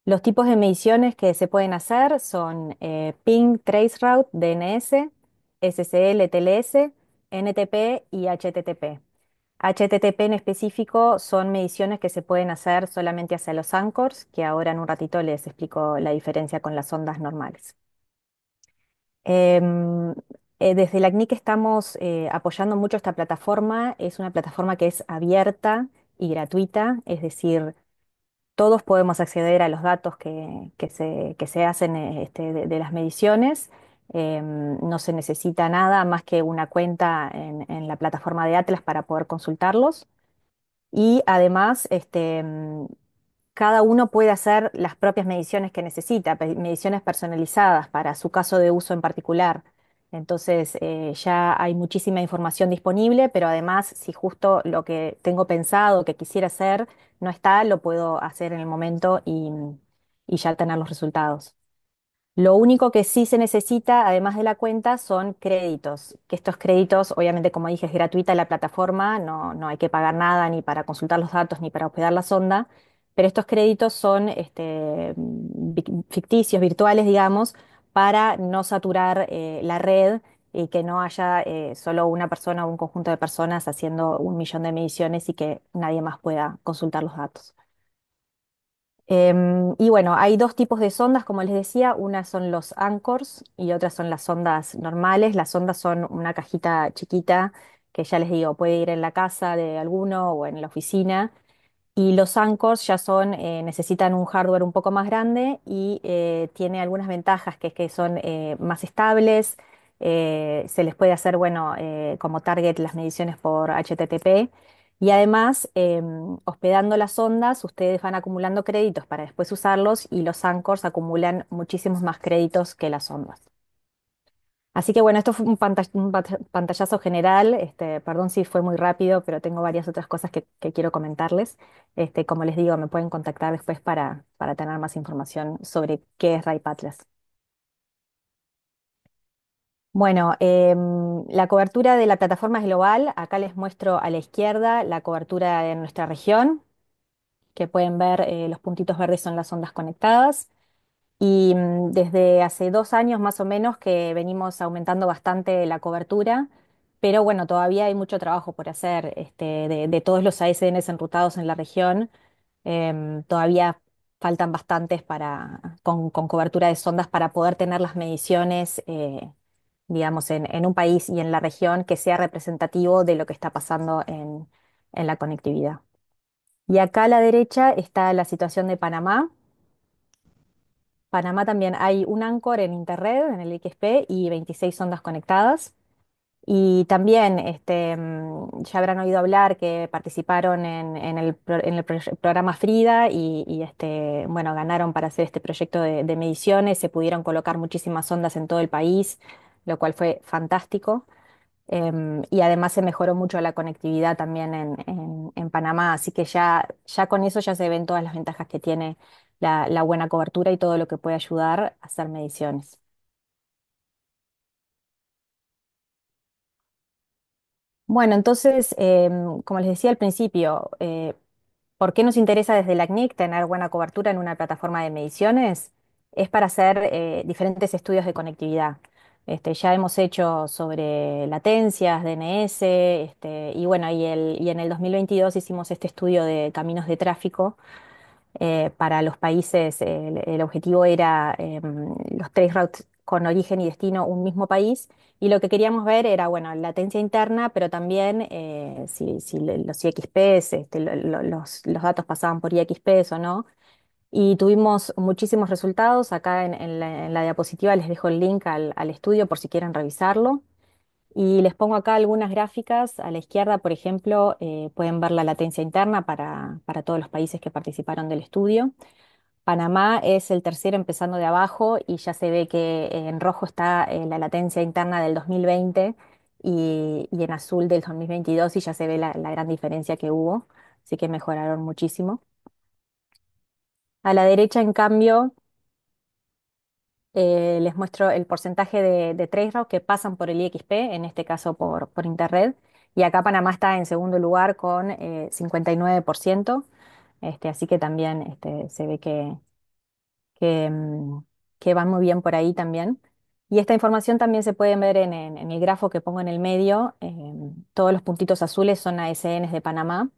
Los tipos de mediciones que se pueden hacer son eh, ping, traceroute, DNS, SSL, TLS, NTP y HTTP. HTTP en específico son mediciones que se pueden hacer solamente hacia los anchors, que ahora en un ratito les explico la diferencia con las ondas normales. Em, eh, desde la CNIC estamos eh, apoyando mucho esta plataforma. Es una plataforma que es abierta y gratuita, es decir, todos podemos acceder a los datos que, se, hacen eh, este, de, las mediciones. Em, no se necesita nada más que una cuenta en, la plataforma de Atlas para poder consultarlos. Y además, este, em, cada uno puede hacer las propias mediciones que necesita, mediciones personalizadas para su caso de uso en particular. Entonces eh, ya hay muchísima información disponible, pero además si justo lo que tengo pensado, que quisiera hacer, no está, lo puedo hacer en el momento y, ya tener los resultados. Lo único que sí se necesita, además de la cuenta, son créditos. Que estos créditos, obviamente, como dije, es gratuita la plataforma, no, hay que pagar nada ni para consultar los datos ni para hospedar la sonda, pero estos créditos son este, mm, ficticios, virtuales, digamos, para no saturar eh, la red y que no haya eh, solo una persona o un conjunto de personas haciendo un millón de mediciones y que nadie más pueda consultar los datos. Em, y bueno, hay dos tipos de sondas, como les decía, una son los anchors y otras son las sondas normales. Las sondas son una cajita chiquita que ya les digo, puede ir en la casa de alguno o en la oficina y los anchors ya son, eh, necesitan un hardware un poco más grande y eh, tiene algunas ventajas, que es que son eh, más estables, se les puede hacer, bueno, como target las mediciones por HTTP y además, em, hospedando las ondas, ustedes van acumulando créditos para después usarlos y los anchors acumulan muchísimos más créditos que las ondas. Así que bueno, esto fue un, pantallazo general. Este, perdón si fue muy rápido, pero tengo varias otras cosas que, quiero comentarles. Este, como les digo, me pueden contactar después para, tener más información sobre qué es RayPatlas. Bueno, em, la cobertura de la plataforma es global. Acá les muestro a la izquierda la cobertura de nuestra región, que pueden ver eh, los puntitos verdes son las ondas conectadas. Y mm, desde hace dos años más o menos que venimos aumentando bastante la cobertura, pero bueno, todavía hay mucho trabajo por hacer este, de, todos los ASNs enrutados en la región. Em, todavía faltan bastantes para, con, cobertura de sondas para poder tener las mediciones, eh, digamos, en, un país y en la región que sea representativo de lo que está pasando en la conectividad. Y acá a la derecha está la situación de Panamá. Panamá también hay un ANCOR en Interred, en el XP, y 26 sondas conectadas. Y también este, mm, ya habrán oído hablar que participaron en, el, programa Frida y, este, bueno, ganaron para hacer este proyecto de, mediciones, se pudieron colocar muchísimas sondas en todo el país, lo cual fue fantástico. Em, y además se mejoró mucho la conectividad también en, Panamá, así que ya con eso ya se ven todas las ventajas que tiene la, buena cobertura y todo lo que puede ayudar a hacer mediciones. Bueno, entonces, em, como les decía al principio, eh, ¿por qué nos interesa desde la CNIC tener buena cobertura en una plataforma de mediciones? Es para hacer eh, diferentes estudios de conectividad. Este, ya hemos hecho sobre latencias, DNS, este, y bueno, y, y en el 2022 hicimos este estudio de caminos de tráfico eh, para los países el, objetivo era em, los tres routes con origen y destino un mismo país y lo que queríamos ver era, bueno, latencia interna, pero también eh, si, los IXPs, este, los, datos pasaban por IXPs o no. Y tuvimos muchísimos resultados. Acá en, la, diapositiva les dejo el link al, estudio por si quieren revisarlo. Y les pongo acá algunas gráficas. A la izquierda, por ejemplo, eh, pueden ver la latencia interna para, todos los países que participaron del estudio. Panamá es el tercero empezando de abajo y ya se ve que en rojo está eh, la latencia interna del 2020 y, en azul del 2022 y ya se ve la, la gran diferencia que hubo. Así que mejoraron muchísimo. A la derecha, en cambio, eh, les muestro el porcentaje de, de routes que pasan por el IXP, en este caso por, por Interred, y acá Panamá está en segundo lugar con 59%, eh, este, así que también este, se ve que, mm, que, van muy bien por ahí también. Y esta información también se puede ver en, el grafo que pongo en el medio, em, todos los puntitos azules son ASNs de Panamá,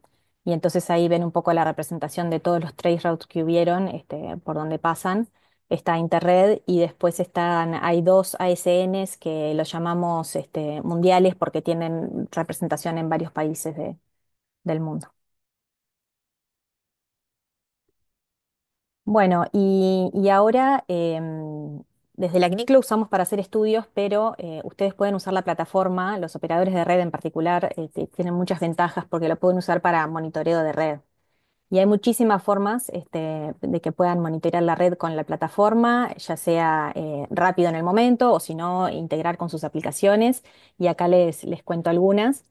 y entonces ahí ven un poco la representación de todos los trade routes que hubieron, este, por donde pasan está Interred y después están, hay dos ASNs que los llamamos este, mundiales porque tienen representación en varios países del mundo. Bueno, y, ahora em, desde la CNIC lo usamos para hacer estudios, pero eh, ustedes pueden usar la plataforma, los operadores de red en particular, eh, tienen muchas ventajas porque lo pueden usar para monitoreo de red. Y hay muchísimas formas este, de que puedan monitorear la red con la plataforma, ya sea eh, rápido en el momento o si no, integrar con sus aplicaciones. Y acá les, les cuento algunas.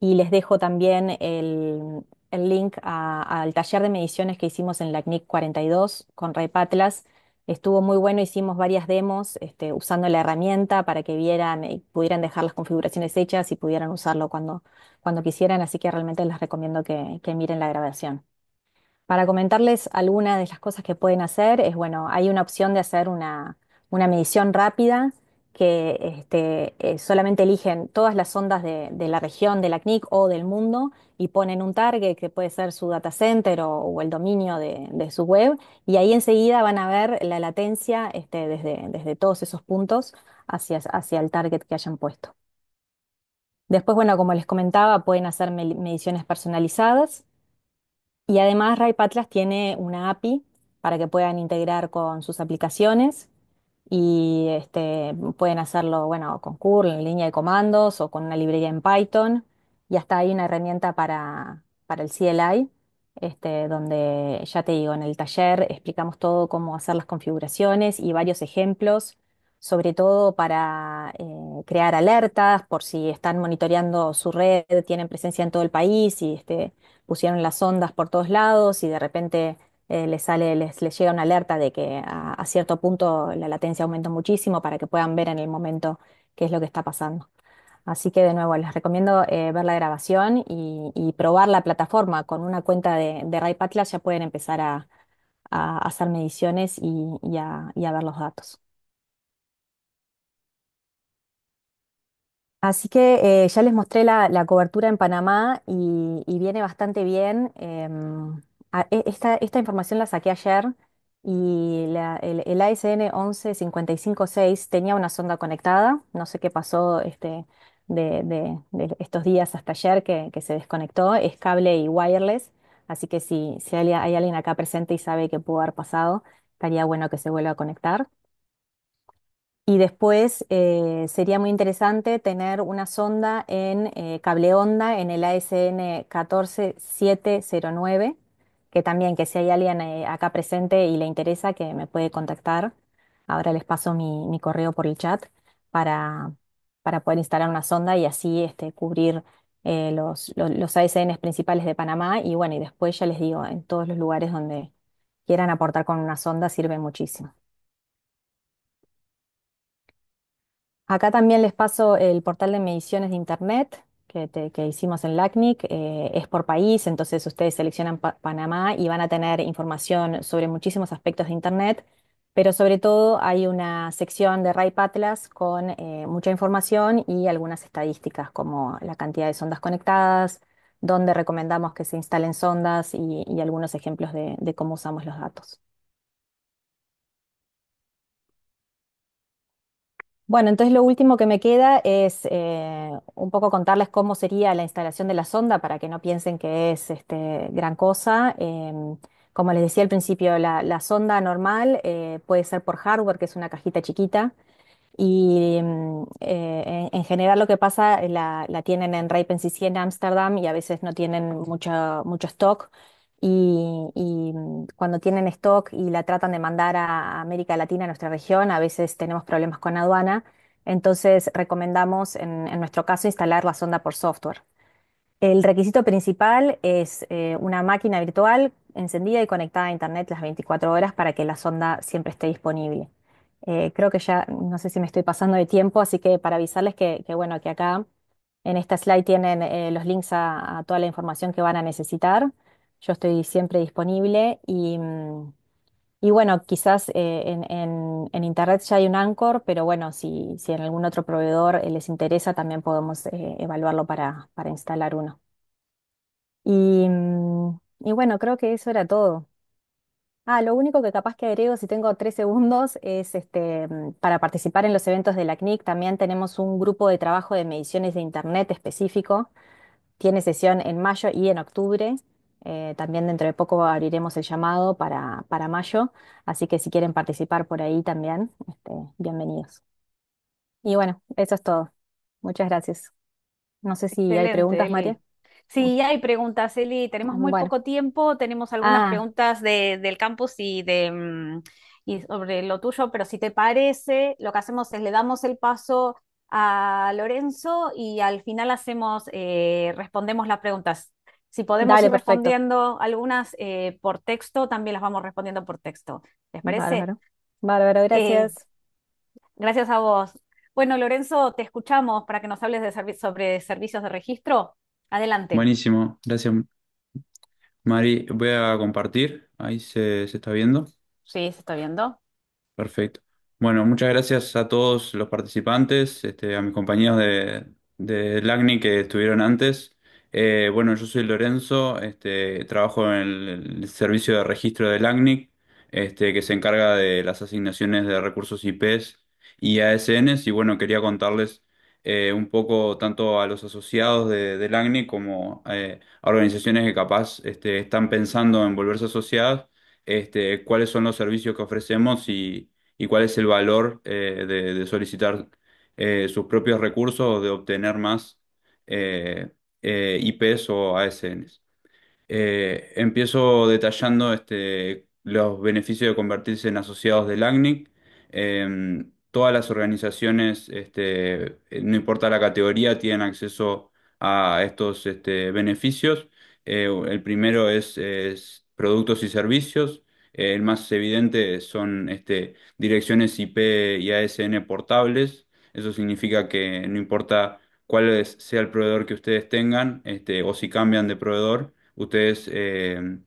Y les dejo también el, link al taller de mediciones que hicimos en la CNIC 42 con Ray Patlas. Estuvo muy bueno, hicimos varias demos este, usando la herramienta para que vieran y pudieran dejar las configuraciones hechas y pudieran usarlo cuando, cuando quisieran. Así que realmente les recomiendo que miren la grabación. Para comentarles algunas de las cosas que pueden hacer, es bueno, hay una opción de hacer una, medición rápida que este, eh, solamente eligen todas las ondas de, la región, de la CNIC o del mundo y ponen un target que puede ser su data center o, el dominio de, su web y ahí enseguida van a ver la latencia este, desde, todos esos puntos hacia, hacia el target que hayan puesto. Después, bueno, como les comentaba, pueden hacer mediciones personalizadas y además Ray Patlas tiene una API para que puedan integrar con sus aplicaciones y este, pueden hacerlo, bueno, con curl, en línea de comandos o con una librería en Python. Y hasta hay una herramienta para, el CLI, este, donde ya te digo, en el taller explicamos todo cómo hacer las configuraciones y varios ejemplos, sobre todo para eh, crear alertas por si están monitoreando su red, tienen presencia en todo el país y este, pusieron las ondas por todos lados y de repente eh, les sale, les, llega una alerta de que a, cierto punto la latencia aumentó muchísimo para que puedan ver en el momento qué es lo que está pasando. Así que de nuevo les recomiendo eh, ver la grabación y, probar la plataforma. Con una cuenta de, Ray ya pueden empezar a, hacer mediciones y, y a ver los datos. Así que eh, ya les mostré la, cobertura en Panamá y, viene bastante bien. Em, e, esta, información la saqué ayer y el, ASN 11556 tenía una sonda conectada. No sé qué pasó este, de, estos días hasta ayer que, se desconectó. Es cable y wireless. Así que si, hay, alguien acá presente y sabe qué pudo haber pasado, estaría bueno que se vuelva a conectar. Y después eh, sería muy interesante tener una sonda en cableonda eh, cable en el ASN 14709, que también que si hay alguien eh, acá presente y le interesa, que me puede contactar. Ahora les paso mi, correo por el chat para, para poder instalar una sonda y así este, cubrir los, los, principales de Panamá. Y bueno, y después ya les digo, en todos los lugares donde quieran aportar con una sonda sirve muchísimo. Acá también les paso el portal de mediciones de Internet que, hicimos en LACNIC. Eh, es por país, entonces ustedes seleccionan Panamá y van a tener información sobre muchísimos aspectos de Internet, pero sobre todo hay una sección de Ray Atlas con eh, mucha información y algunas estadísticas como la cantidad de sondas conectadas, dónde recomendamos que se instalen sondas y, algunos ejemplos de cómo usamos los datos. Bueno, entonces lo último que me queda es eh, un poco contarles cómo sería la instalación de la sonda para que no piensen que es este, gran cosa. Em, como les decía al principio, la, sonda normal eh, puede ser por hardware, que es una cajita chiquita, y em, eh, en, general lo que pasa, es la, la tienen en CC en Ámsterdam y a veces no tienen mucho stock y, mm, cuando tienen stock y la tratan de mandar a América Latina, a nuestra región, a veces tenemos problemas con aduana, entonces recomendamos, en, nuestro caso, instalar la sonda por software. El requisito principal es eh, una máquina virtual encendida y conectada a Internet las 24 horas para que la sonda siempre esté disponible. Eh, creo que ya, no sé si me estoy pasando de tiempo, así que para avisarles que, bueno, que acá en esta slide tienen eh, los links a toda la información que van a necesitar. Yo estoy siempre disponible y, mm, y bueno, quizás eh, en, Internet ya hay un ancor pero bueno, si, si en algún otro proveedor eh, les interesa, también podemos eh, evaluarlo para, instalar uno. Mm, y, bueno, creo que eso era todo. Ah, lo único que capaz que agrego, si tengo tres segundos, es este, mm, para participar en los eventos de la CNIC, también tenemos un grupo de trabajo de mediciones de Internet específico. Tiene sesión en mayo y en octubre. Eh, también dentro de poco abriremos el llamado para, para mayo, así que si quieren participar por ahí también, este, bienvenidos. Y bueno, eso es todo. Muchas gracias. No sé si hay preguntas, María. Sí, hay preguntas, Eli. Tenemos muy poco tiempo, tenemos algunas ah. preguntas del campus y de mm, y sobre lo tuyo, pero si te parece, lo que hacemos es le damos el paso a Lorenzo y al final hacemos eh, respondemos las preguntas. Si podemos ir respondiendo algunas eh, por texto, también las vamos respondiendo por texto. ¿Les parece? Bárbaro, eh, gracias. gracias a vos. Bueno, Lorenzo, te escuchamos para que nos hables de sobre servicios de registro. Adelante. Buenísimo, gracias. Mari, voy a compartir. Ahí se, está viendo. Sí, se está viendo. Perfecto. Bueno, muchas gracias a todos los participantes, este, a mis compañeros de, de LACNI que estuvieron antes. Eh, bueno, yo soy Lorenzo, este, trabajo en el, servicio de registro del ACNIC, este, que se encarga de las asignaciones de recursos IPs y ASNs. Y bueno, quería contarles eh, un poco tanto a los asociados de, del ACNIC como eh, a organizaciones que capaz este, están pensando en volverse asociadas, este, cuáles son los servicios que ofrecemos y, cuál es el valor de, solicitar sus propios recursos o de obtener más. Eh, IPs o ASNs. Eh, empiezo detallando este, los beneficios de convertirse en asociados de ACNIC. Em, todas las organizaciones, este, no importa la categoría, tienen acceso a estos este, beneficios. Eh, el primero es, productos y servicios. el más evidente son direcciones IP y ASN portables. Eso significa que no importa cuál sea el proveedor que ustedes tengan, este, o si cambian de proveedor, ustedes eh,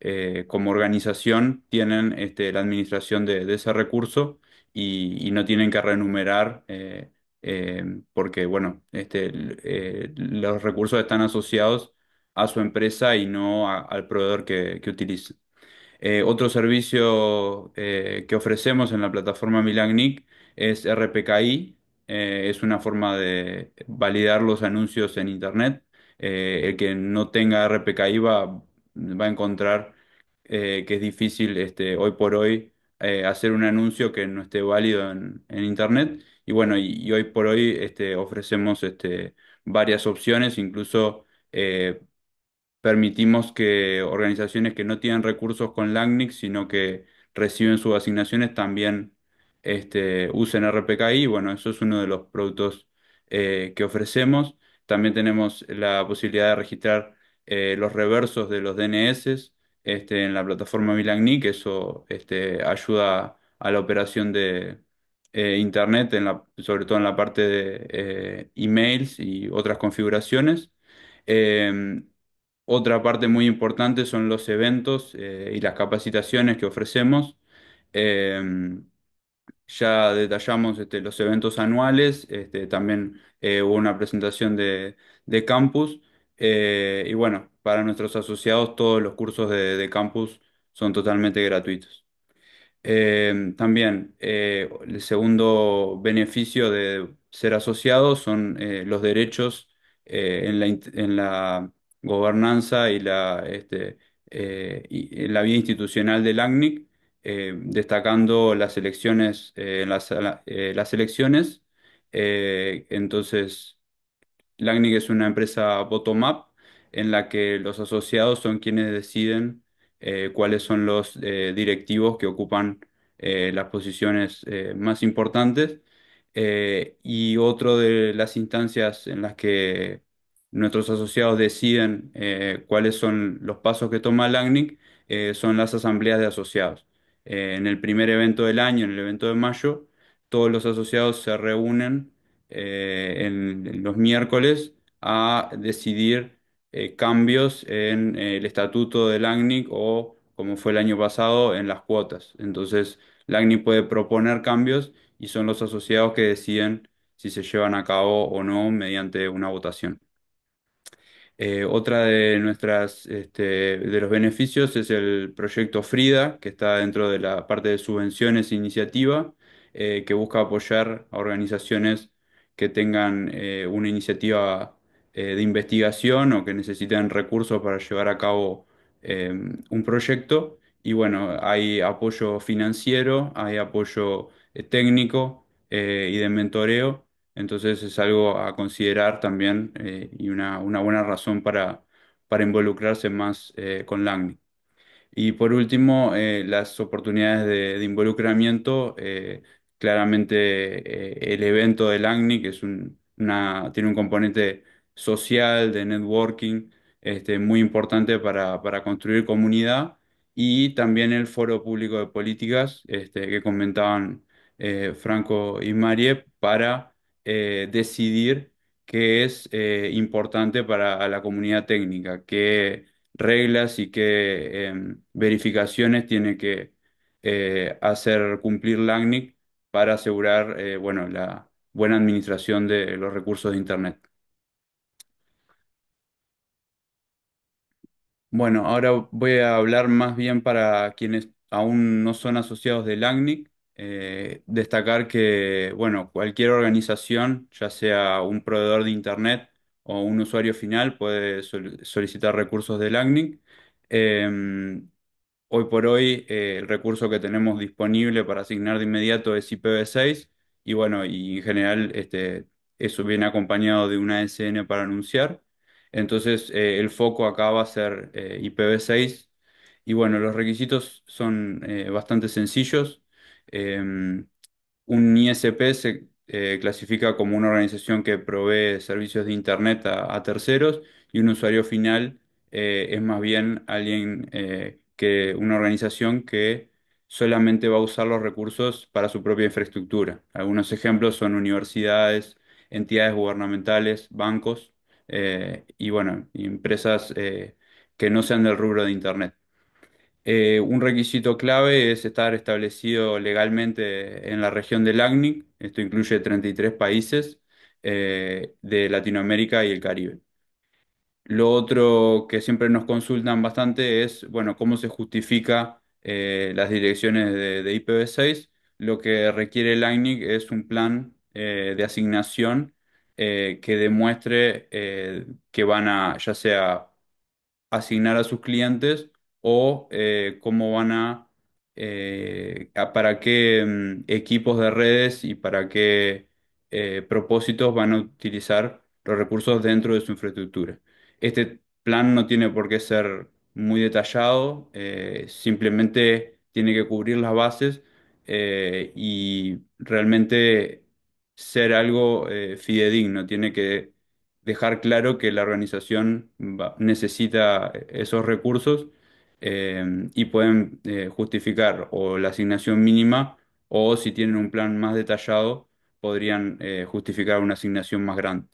eh, como organización tienen este, la administración de, ese recurso y, no tienen que renumerar eh, porque, bueno, este, los recursos están asociados a su empresa y no al proveedor que, utilice. otro servicio que ofrecemos en la plataforma Milagnic es RPKI, eh, es una forma de validar los anuncios en Internet. Eh, el que no tenga RPKI va, va a encontrar eh, que es difícil este, hoy por hoy hacer un anuncio que no esté válido en, Internet. Y bueno, y, hoy por hoy este, ofrecemos este, varias opciones, incluso permitimos que organizaciones que no tienen recursos con LACNIC, sino que reciben sus asignaciones, también este, usen RPKI. Bueno, eso es uno de los productos eh, que ofrecemos. También tenemos la posibilidad de registrar eh, los reversos de los DNS este, en la plataforma Milagni, que eso este, ayuda a la operación de eh, Internet, sobre todo en la parte de emails y otras configuraciones. Em, otra parte muy importante son los eventos y las capacitaciones que ofrecemos. Em, ya detallamos este, los eventos anuales, este, también eh, hubo una presentación de, campus eh, y bueno, para nuestros asociados todos los cursos de, campus son totalmente gratuitos. Em, también eh, el segundo beneficio de ser asociados son los derechos en la, gobernanza y la, este, y- en la vía institucional del ACNIC. Eh, destacando las elecciones, eh, eh, las, elecciones. entonces, LACNIC es una empresa bottom-up en la que los asociados son quienes deciden cuáles son los directivos que ocupan las posiciones más importantes. y otra de las instancias en las que nuestros asociados deciden cuáles son los pasos que toma LACNIC son las asambleas de asociados. Eh, en el primer evento del año, en el evento de mayo, todos los asociados se reúnen eh, en, los miércoles a decidir eh, cambios en el estatuto del ACNIC o, como fue el año pasado, en las cuotas. Entonces, el puede proponer cambios y son los asociados que deciden si se llevan a cabo o no mediante una votación. Eh, otra de nuestras, este, de los beneficios es el proyecto Frida, que está dentro de la parte de subvenciones e iniciativa, eh, que busca apoyar a organizaciones que tengan eh, una iniciativa de investigación o que necesiten recursos para llevar a cabo un proyecto. Y bueno, hay apoyo financiero, hay apoyo técnico y de mentoreo entonces es algo a considerar también eh, y una, buena razón para, involucrarse más eh, con LACNI. Y por último, eh, las oportunidades de, involucramiento. claramente el evento de ACNI, que es una, tiene un componente social, de networking, este, muy importante para, construir comunidad. Y también el Foro Público de Políticas, este, que comentaban Franco y Marie, para eh, decidir qué es eh, importante para la comunidad técnica, qué reglas y qué em, verificaciones tiene que eh, hacer cumplir la para asegurar bueno, la buena administración de los recursos de Internet. Bueno, ahora voy a hablar más bien para quienes aún no son asociados de ACNIC. Eh, destacar que, bueno, cualquier organización, ya sea un proveedor de Internet o un usuario final, puede solicitar recursos de Lightning em, hoy por hoy, eh, el recurso que tenemos disponible para asignar de inmediato es IPv6 y, bueno, en general este, eso viene acompañado de una SN para anunciar. Entonces, eh, el foco acá va a ser IPv6. Y bueno, los requisitos son bastante sencillos. Em, un ISP se eh, clasifica como una organización que provee servicios de Internet a, terceros y un usuario final eh, es más bien alguien eh, que una organización que solamente va a usar los recursos para su propia infraestructura. Algunos ejemplos son universidades, entidades gubernamentales, bancos y bueno, empresas que no sean del rubro de Internet. Eh, un requisito clave es estar establecido legalmente en la región del ACNIC. Esto incluye 33 países eh, de Latinoamérica y el Caribe. Lo otro que siempre nos consultan bastante es, bueno, cómo se justifica eh, las direcciones de, de, IPv6. Lo que requiere el es un plan de asignación que demuestre que van a, ya sea asignar a sus clientes, o eh, cómo van a, eh, para qué mm, equipos de redes y para qué eh, propósitos van a utilizar los recursos dentro de su infraestructura. Este plan no tiene por qué ser muy detallado, simplemente tiene que cubrir las bases y realmente ser algo fidedigno, tiene que dejar claro que la organización necesita esos recursos eh, y pueden eh, justificar o la asignación mínima o si tienen un plan más detallado, podrían eh, justificar una asignación más grande.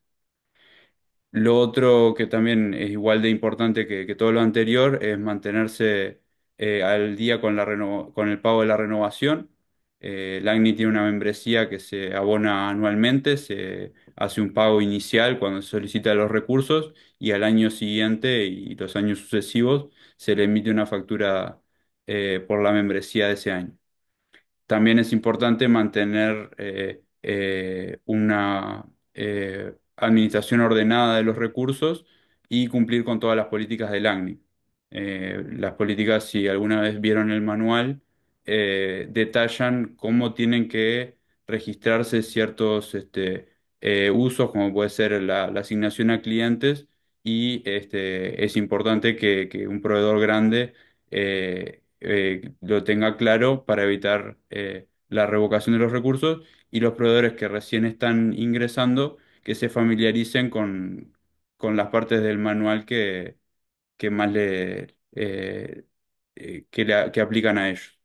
Lo otro que también es igual de importante que, todo lo anterior es mantenerse al día con, el pago de la renovación. La ACNI tiene una membresía que se abona anualmente, se hace un pago inicial cuando se solicita los recursos y al año siguiente y los años sucesivos se le emite una factura eh, por la membresía de ese año. También es importante mantener eh, eh, una administración ordenada de los recursos y cumplir con todas las políticas del ACNI. las políticas, si alguna vez vieron el manual, detallan cómo tienen que registrarse ciertos este, usos, como puede ser la asignación a clientes y este, es importante que, un proveedor grande eh, eh, lo tenga claro para evitar eh, la revocación de los recursos y los proveedores que recién están ingresando que se familiaricen con, las partes del manual que, más le, que, aplican a ellos.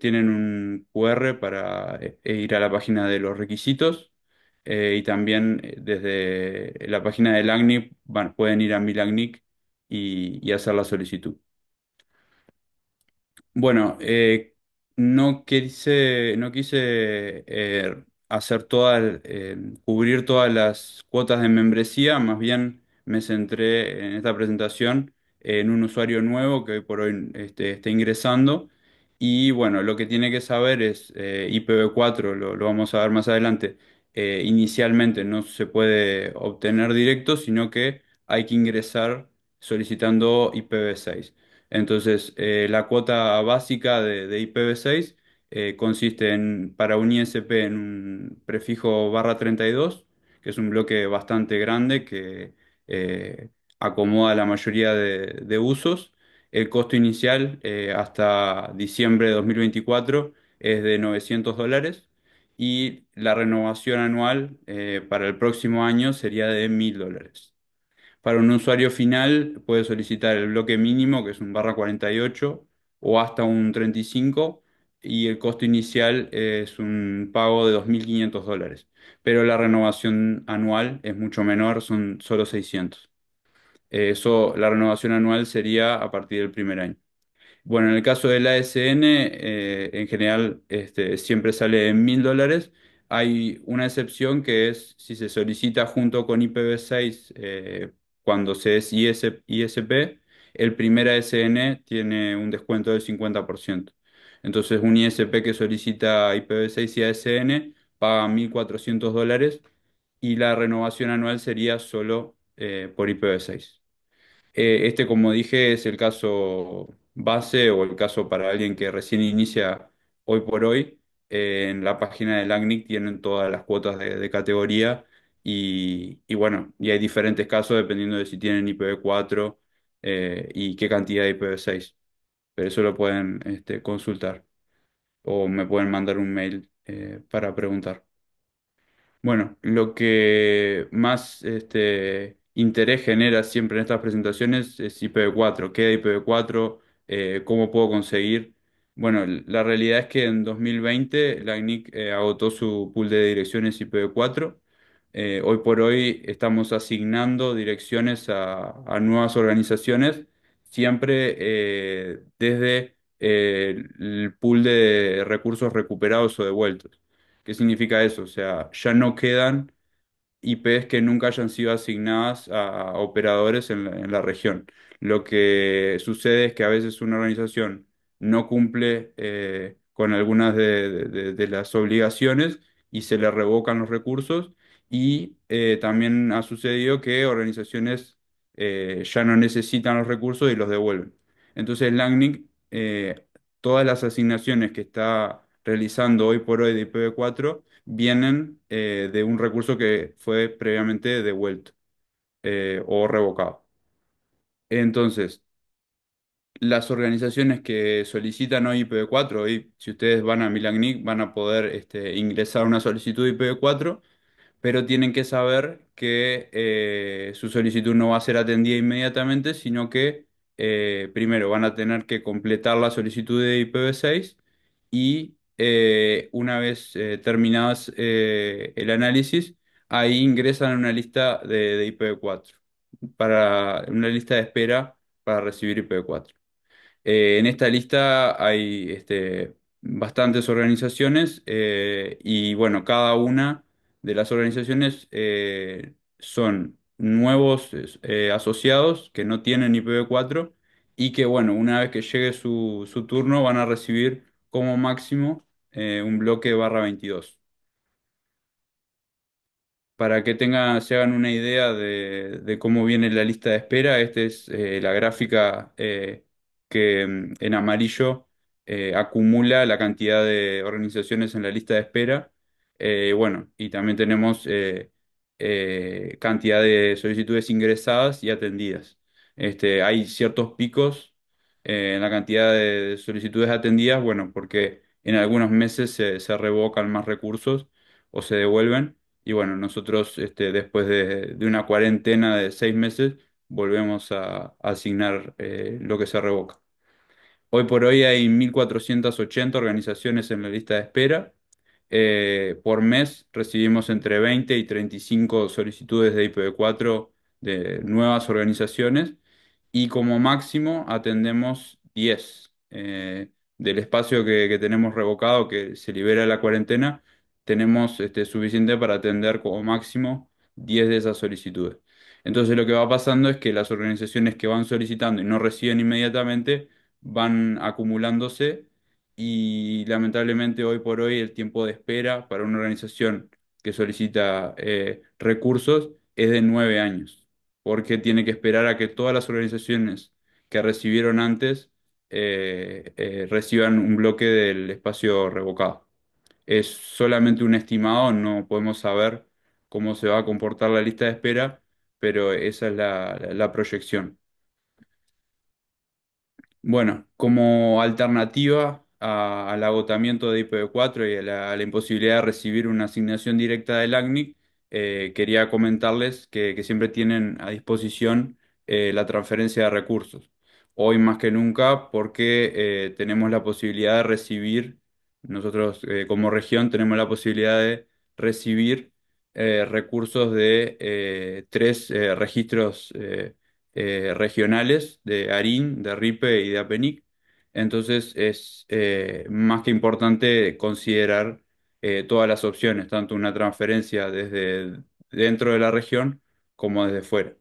tienen un QR para ir a la página de los requisitos eh, y también eh, desde la página de LACNIC, pueden ir a mi y, y hacer la solicitud. Bueno, eh, no quise, no quise hacer cubrir todas las cuotas de membresía, más bien me centré en esta presentación en un usuario nuevo que hoy por hoy este, está ingresando. Y bueno, lo que tiene que saber es IPv4, lo, lo vamos a ver más adelante, eh, inicialmente no se puede obtener directo, sino que hay que ingresar solicitando IPv6. Entonces, eh, la cuota básica de, IPv6 eh, consiste en, para un ISP en un prefijo barra 32, que es un bloque bastante grande que acomoda la mayoría de, usos. El costo inicial hasta diciembre de 2024 es de 900 dólares y la renovación anual eh, para el próximo año sería de 1000 dólares. Para un usuario final puede solicitar el bloque mínimo, que es un barra 48 o hasta un 35, y el costo inicial es un pago de 2.500 dólares, pero la renovación anual es mucho menor, son solo 600. Eh, eso, la renovación anual sería a partir del primer año. Bueno, en el caso del ASN, eh, en general este, siempre sale en 1.000 dólares. Hay una excepción que es si se solicita junto con IPv6 eh, cuando se es ISP, el primer ASN tiene un descuento del 50%. Entonces, un ISP que solicita IPv6 y ASN paga 1.400 dólares y la renovación anual sería solo eh, por IPv6. este, como dije, es el caso base o el caso para alguien que recién inicia hoy por hoy, eh, en la página del ACNIC tienen todas las cuotas de, categoría y, bueno, y hay diferentes casos dependiendo de si tienen IPv4 eh, y qué cantidad de IPv6. Pero eso lo pueden este, consultar o me pueden mandar un mail eh, para preguntar. Bueno, lo que más este, interés genera siempre en estas presentaciones es IPv4. ¿Qué IPv4? Eh, cómo puedo conseguir. Bueno, la realidad es que en 2020 la NIC eh, agotó su pool de direcciones IPv4. Eh, hoy por hoy estamos asignando direcciones a, nuevas organizaciones, siempre desde el pool de recursos recuperados o devueltos. ¿Qué significa eso? O sea, ya no quedan IPs que nunca hayan sido asignadas a operadores en la región. Lo que sucede es que a veces una organización no cumple eh, con algunas de, las obligaciones y se le revocan los recursos y eh, también ha sucedido que organizaciones eh, ya no necesitan los recursos y los devuelven. Entonces Langnick, todas las asignaciones que está realizando hoy por hoy de IPv4 vienen de un recurso que fue previamente devuelto o revocado. Entonces, las organizaciones que solicitan hoy IPv4, si ustedes van a Milagnic van a poder este, ingresar una solicitud de IPv4, pero tienen que saber que eh, su solicitud no va a ser atendida inmediatamente, sino que eh, primero van a tener que completar la solicitud de IPv6 y eh, una vez terminadas el análisis, ahí ingresan a una lista de IPv4 para una lista de espera para recibir IPv4. Eh, en esta lista hay este, bastantes organizaciones eh, y bueno, cada una de las organizaciones eh, son nuevos asociados que no tienen IPv4 y que bueno, una vez que llegue su, turno van a recibir como máximo un bloque barra 22. Para que tengan, se hagan una idea de, cómo viene la lista de espera, esta es eh, la gráfica eh, que mm, en amarillo eh, acumula la cantidad de organizaciones en la lista de espera. bueno, y también tenemos cantidad de solicitudes ingresadas y atendidas. Este, hay ciertos picos en la cantidad de solicitudes atendidas, bueno, porque en algunos meses se revocan más recursos o se devuelven. Y bueno, nosotros este, después de, una cuarentena de seis meses volvemos a, asignar eh, lo que se revoca. Hoy por hoy hay 1.480 organizaciones en la lista de espera. Eh, por mes recibimos entre 20 y 35 solicitudes de IPv4 de nuevas organizaciones y como máximo atendemos 10 eh, del espacio que tenemos revocado, que se libera la cuarentena tenemos este, suficiente para atender como máximo 10 de esas solicitudes. Entonces lo que va pasando es que las organizaciones que van solicitando y no reciben inmediatamente van acumulándose y lamentablemente hoy por hoy el tiempo de espera para una organización que solicita eh, recursos es de nueve años, porque tiene que esperar a que todas las organizaciones que recibieron antes eh, eh, reciban un bloque del espacio revocado es solamente un estimado, no podemos saber cómo se va a comportar la lista de espera, pero esa es la, proyección. Bueno, como alternativa al agotamiento de IPv4 y a la, imposibilidad de recibir una asignación directa del ACNIC, eh, quería comentarles que, siempre tienen a disposición eh, la transferencia de recursos. Hoy más que nunca porque eh, tenemos la posibilidad de recibir nosotros eh, como región tenemos la posibilidad de recibir eh, recursos de eh, tres registros regionales, de ARIN, de RIPE y de APENIC. Entonces es más que importante considerar todas las opciones, tanto una transferencia desde dentro de la región como desde fuera.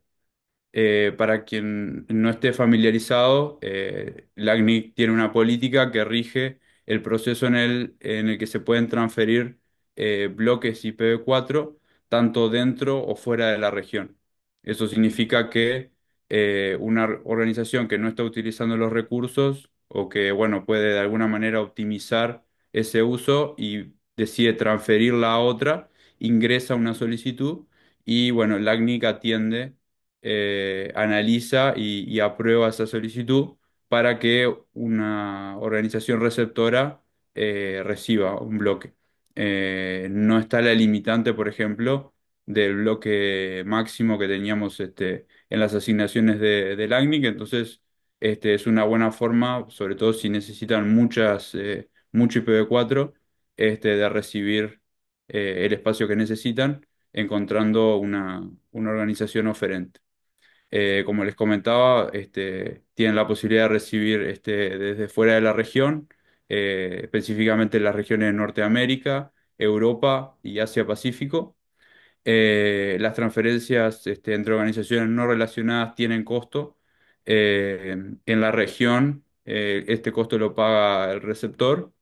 para quien no esté familiarizado, eh, LACNIC tiene una política que rige el proceso en el, en el que se pueden transferir eh, bloques IPv4 tanto dentro o fuera de la región. Eso significa que eh, una organización que no está utilizando los recursos o que, bueno, puede de alguna manera optimizar ese uso y decide transferirla a otra, ingresa una solicitud y, bueno, el ACNIC atiende, eh, analiza y aprueba esa solicitud para que una organización receptora eh, reciba un bloque. Eh, no está la limitante, por ejemplo, del bloque máximo que teníamos este, en las asignaciones de, del entonces este, es una buena forma, sobre todo si necesitan muchas, eh, mucho IPv4, este, de recibir el espacio que necesitan, encontrando una organización oferente. Eh, como les comentaba, este, tienen la posibilidad de recibir este, desde fuera de la región, eh, específicamente las regiones de Norteamérica, Europa y Asia-Pacífico. Eh, las transferencias este, entre organizaciones no relacionadas tienen costo. Eh, en la región, este costo lo paga el receptor,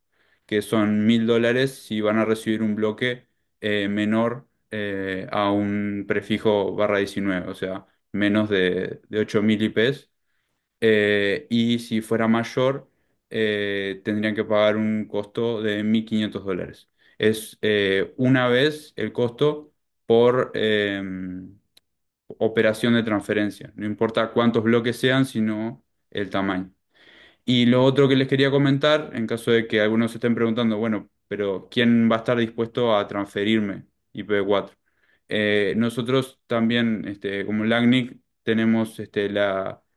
que son mil dólares si van a recibir un bloque menor a un prefijo barra 19. O sea, menos de, de 8.000 IPs. Eh, y si fuera mayor, eh, tendrían que pagar un costo de 1.500 dólares. Es eh, una vez el costo por em, operación de transferencia. No importa cuántos bloques sean, sino el tamaño. Y lo otro que les quería comentar, en caso de que algunos se estén preguntando, bueno, pero ¿quién va a estar dispuesto a transferirme IPv4? Eh, nosotros también, este, como LACNIC, tenemos este,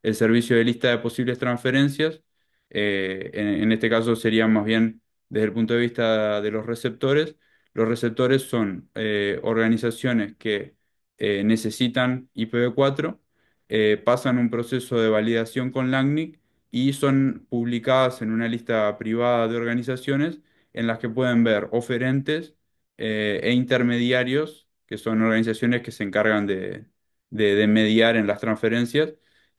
el servicio de lista de posibles transferencias. Eh, en, este caso sería más bien desde el punto de vista de los receptores. Los receptores son eh, organizaciones que necesitan IPv4, pasan un proceso de validación con LACNIC y son publicadas en una lista privada de organizaciones en las que pueden ver oferentes e intermediarios que son organizaciones que se encargan de, mediar en las transferencias,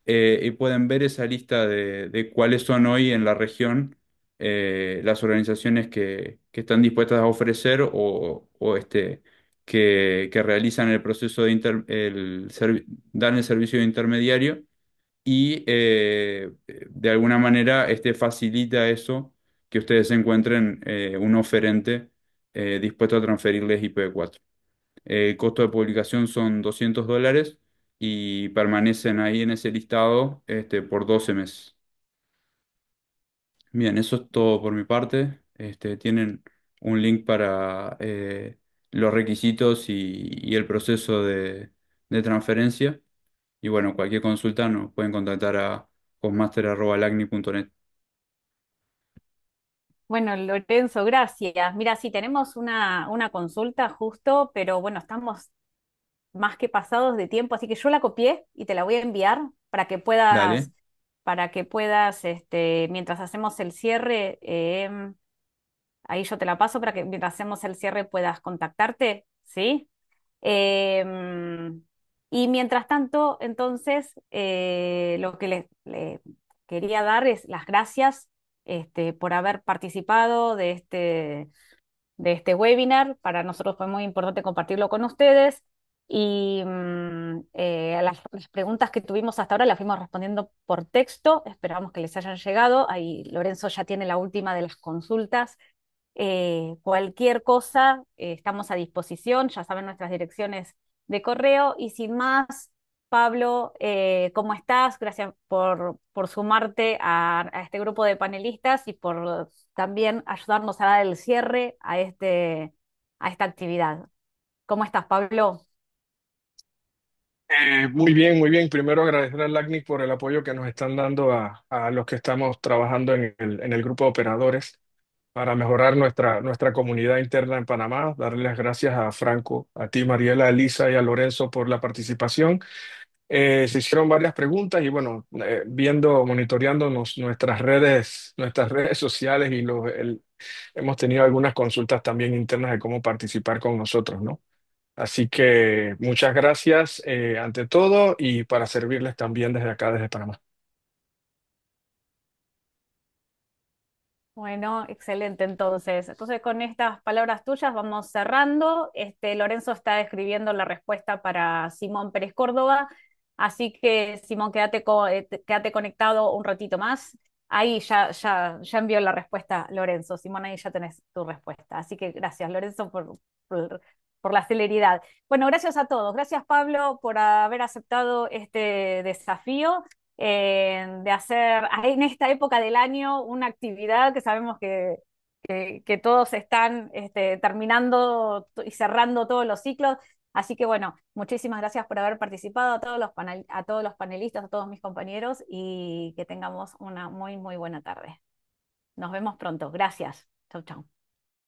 eh, y pueden ver esa lista de, cuáles son hoy en la región eh, las organizaciones que, están dispuestas a ofrecer o, este, que, realizan el proceso de el, dar el servicio de intermediario y eh, de alguna manera este, facilita eso que ustedes encuentren un oferente dispuesto a transferirles IPv4. El eh, costo de publicación son 200 dólares y permanecen ahí en ese listado este, por 12 meses. Bien, eso es todo por mi parte. Este, tienen un link para eh, los requisitos y, el proceso de, transferencia. Y bueno, cualquier consulta nos pueden contactar a cosmaster.lacni.net. Bueno, Lorenzo, gracias. Mira, sí, tenemos una, una consulta justo, pero bueno, estamos más que pasados de tiempo, así que yo la copié y te la voy a enviar para que puedas, para que puedas, este, mientras hacemos el cierre, em, ahí yo te la paso para que mientras hacemos el cierre puedas contactarte, ¿sí? Em, y mientras tanto, entonces, eh, lo que le les quería dar es las gracias este, por haber participado de este, de este webinar. Para nosotros fue muy importante compartirlo con ustedes y mm, eh, las, preguntas que tuvimos hasta ahora las fuimos respondiendo por texto, esperamos que les hayan llegado, ahí Lorenzo ya tiene la última de las consultas, eh, cualquier cosa, eh, estamos a disposición, ya saben nuestras direcciones de correo y sin más, Pablo, eh, ¿cómo estás? Gracias por, sumarte a, este grupo de panelistas y por también ayudarnos a dar el cierre a, este, a esta actividad. ¿Cómo estás, Pablo? Eh, muy bien, muy bien. Primero agradecer al LACNIC por el apoyo que nos están dando a, los que estamos trabajando en el, en el grupo de operadores para mejorar nuestra, nuestra comunidad interna en Panamá. darles las gracias a Franco, a ti, Mariela, a Lisa y a Lorenzo por la participación. Eh, se hicieron varias preguntas y bueno, eh, viendo, monitoreando nuestras redes, nuestras redes sociales y los, hemos tenido algunas consultas también internas de cómo participar con nosotros, ¿no? Así que muchas gracias eh, ante todo y para servirles también desde acá, desde Panamá. Bueno, excelente entonces. Entonces con estas palabras tuyas vamos cerrando. Este, Lorenzo está escribiendo la respuesta para Simón Pérez Córdoba, así que Simón, eh, quédate, conectado un ratito más. Ahí ya, ya, ya envió la respuesta Lorenzo. Simón, ahí ya tenés tu respuesta. Así que gracias Lorenzo por, por la celeridad. Bueno, gracias a todos. Gracias Pablo por haber aceptado este desafío. Eh, de hacer en esta época del año una actividad que sabemos que, que, todos están este, terminando y cerrando todos los ciclos. Así que bueno, muchísimas gracias por haber participado a todos los, a todos los panelistas, a todos mis compañeros y que tengamos una muy, muy buena tarde. Nos vemos pronto. Gracias. Chau, chau.